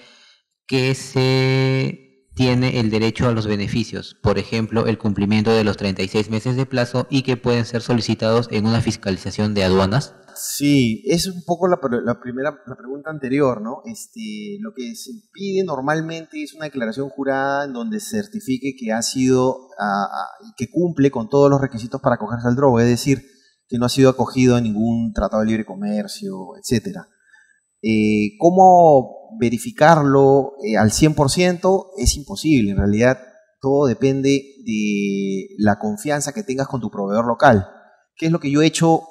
que se tiene el derecho a los beneficios, por ejemplo, el cumplimiento de los 36 meses de plazo y que pueden ser solicitados en una fiscalización de aduanas? Sí, es un poco la, primera la pregunta anterior, ¿no? Este, lo que se pide normalmente es una declaración jurada en donde certifique que ha sido ah, ah, que cumple con todos los requisitos para acogerse al drogo, es decir, que no ha sido acogido en ningún tratado de libre comercio, etc. Eh, ¿Cómo verificarlo eh, al 100%? Es imposible, en realidad todo depende de la confianza que tengas con tu proveedor local. ¿Qué es lo que yo he hecho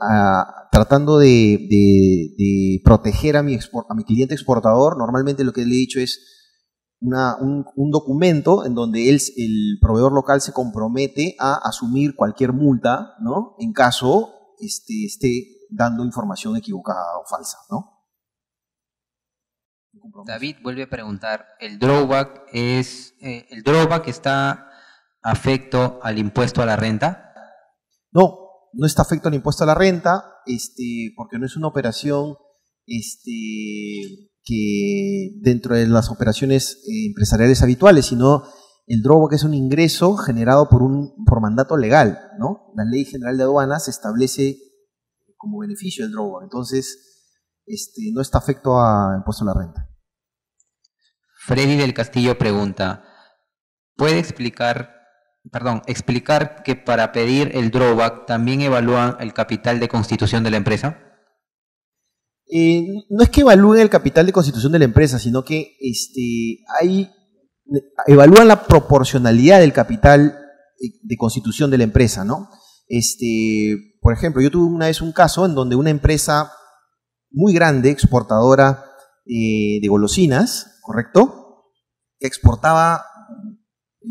ah, tratando de, proteger a mi cliente exportador? Normalmente lo que le he dicho es, un, documento en donde el, el proveedor local se compromete a asumir cualquier multa, ¿no? En caso este, esté dando información equivocada o falsa, David vuelve a preguntar, ¿el drawback es eh, el drawback está afecto al impuesto a la renta? No, no está afecto al impuesto a la renta, este, porque no es una operación este, que dentro de las operaciones eh, empresariales habituales, sino el drawback es un ingreso generado por un por mandato legal, ¿no? La Ley General de Aduanas establece como beneficio el drawback, entonces este, no está afecto a impuesto a la renta. Freddy del Castillo pregunta, ¿puede explicar, perdón, explicar que para pedir el drawback también evalúan el capital de constitución de la empresa? Eh, no es que evalúen el capital de constitución de la empresa, sino que este, hay, evalúan la proporcionalidad del capital de, constitución de la empresa, ¿no? Este, por ejemplo, yo tuve una vez un caso en donde una empresa muy grande, exportadora eh, de golosinas, ¿correcto? Que exportaba eh,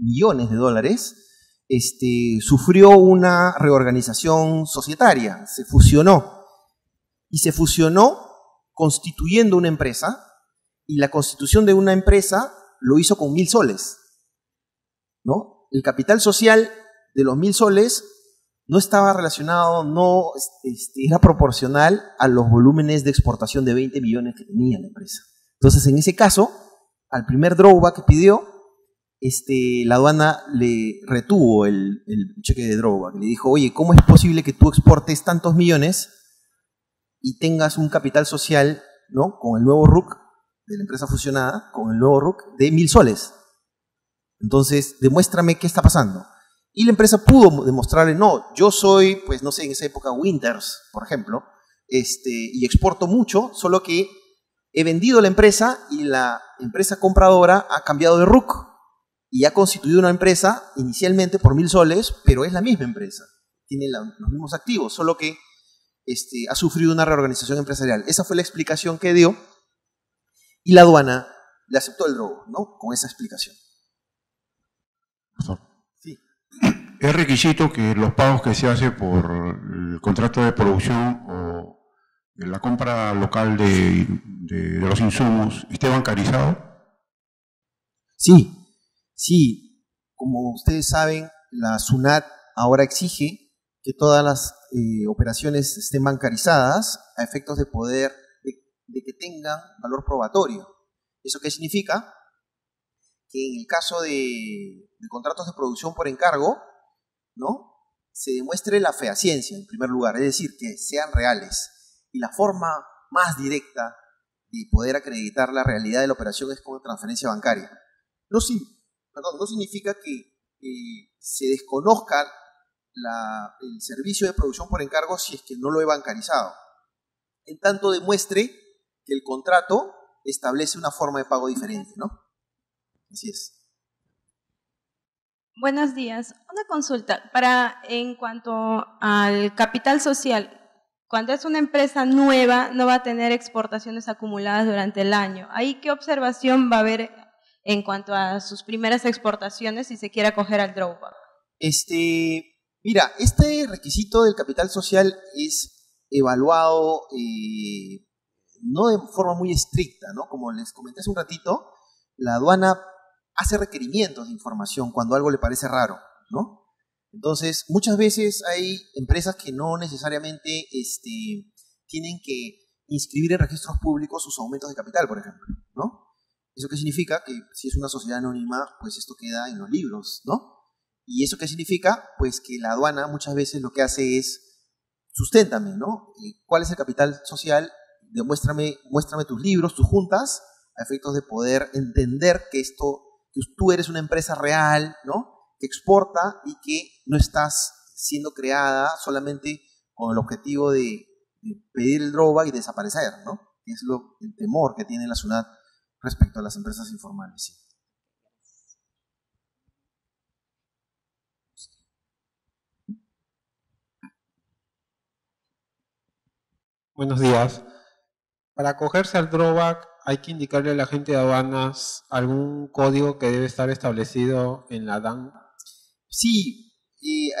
millones de dólares, este, sufrió una reorganización societaria, se fusionó y se fusionó constituyendo una empresa y la constitución de una empresa lo hizo con mil soles. ¿no? El capital social de los mil soles no estaba relacionado, no este, era proporcional a los volúmenes de exportación de 20 millones que tenía la empresa. Entonces, en ese caso, al primer drawback que pidió, este, la aduana le retuvo el, el cheque de drawback. Le dijo, oye, ¿cómo es posible que tú exportes tantos millones y tengas un capital social, ¿no? Con el nuevo RUC de la empresa fusionada, con el nuevo RUC de mil soles. Entonces, demuéstrame qué está pasando. Y la empresa pudo demostrarle, no, yo soy, pues no sé, en esa época Winters, por ejemplo, este, y exporto mucho, solo que he vendido la empresa y la empresa compradora ha cambiado de RUC y ha constituido una empresa inicialmente por mil soles, pero es la misma empresa, tiene los mismos activos, solo que este, ha sufrido una reorganización empresarial. Esa fue la explicación que dio y la aduana le aceptó el robo, ¿no? Con esa explicación. Sí. Es requisito que los pagos que se hace por el contrato de producción o la compra local de, de los insumos esté bancarizado. Sí, sí. Como ustedes saben, la SUNAT ahora exige que todas las eh, operaciones estén bancarizadas a efectos de poder de, que tengan valor probatorio. ¿Eso qué significa? Que en el caso de, contratos de producción por encargo, ¿no? se demuestre la fehaciencia en primer lugar, es decir, que sean reales. Y la forma más directa de poder acreditar la realidad de la operación es con transferencia bancaria. No, no significa que eh, se desconozca el servicio de producción por encargo si es que no lo he bancarizado. En tanto demuestre que el contrato establece una forma de pago diferente, ¿no? Así es. Buenos días. Una consulta para en cuanto al capital social. Cuando es una empresa nueva, no va a tener exportaciones acumuladas durante el año. ¿Ahí qué observación va a haber en cuanto a sus primeras exportaciones si se quiere acoger al drawback? Este, Mira, este requisito del capital social es evaluado eh, no de forma muy estricta, ¿no? Como les comenté hace un ratito, la aduana hace requerimientos de información cuando algo le parece raro, ¿no? Entonces, muchas veces hay empresas que no necesariamente este, tienen que inscribir en registros públicos sus aumentos de capital, por ejemplo, ¿no? ¿Eso qué significa? Que si es una sociedad anónima, pues esto queda en los libros, ¿no? ¿Y eso qué significa? Pues que la aduana muchas veces lo que hace es, susténtame, ¿no? Eh, ¿Cuál es el capital social? Demuéstrame, muéstrame tus libros, tus juntas, a efectos de poder entender que esto, que tú eres una empresa real, ¿no? Que exporta y que no estás siendo creada solamente con el objetivo de, pedir el droga y desaparecer, ¿no? es lo, el temor que tiene la ciudad respecto a las empresas informales. Buenos días. Para acogerse al drawback hay que indicarle a la gente de aduanas algún código que debe estar establecido en la DAM? Sí,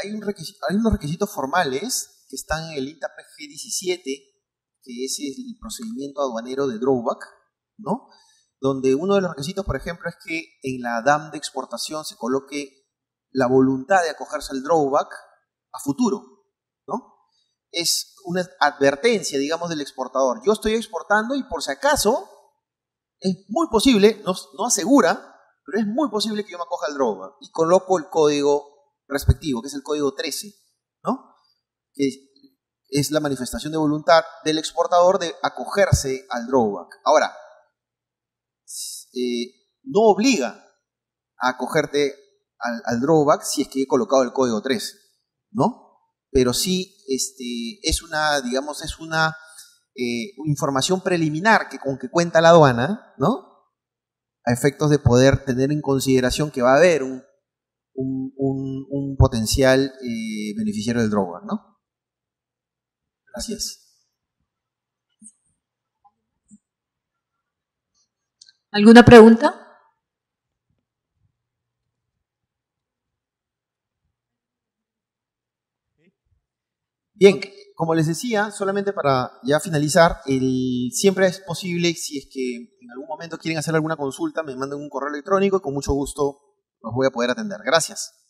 hay, un unos requisitos formales que están en el INTA-PG 17, que es el procedimiento aduanero de drawback, ¿no? Donde uno de los requisitos, por ejemplo, es que en la DAM de exportación se coloque la voluntad de acogerse al drawback a futuro, es una advertencia, digamos, del exportador. Yo estoy exportando y por si acaso es muy posible, no, asegura, pero es muy posible que yo me acoja al drawback. y coloco el código respectivo, que es el código 13, ¿no? Que es la manifestación de voluntad del exportador de acogerse al drawback. Ahora, eh, no obliga a acogerte al, al, drawback si es que he colocado el código 13, ¿no? Pero sí este, es una, digamos, es una eh, información preliminar que con que cuenta la aduana, ¿no? A efectos de poder tener en consideración que va a haber un, un, un, potencial eh, beneficiario del droga, ¿no? Gracias. ¿Alguna pregunta? Bien, como les decía, solamente para ya finalizar, siempre es posible, si es que en algún momento quieren hacer alguna consulta, me manden un correo electrónico y con mucho gusto los voy a poder atender. Gracias.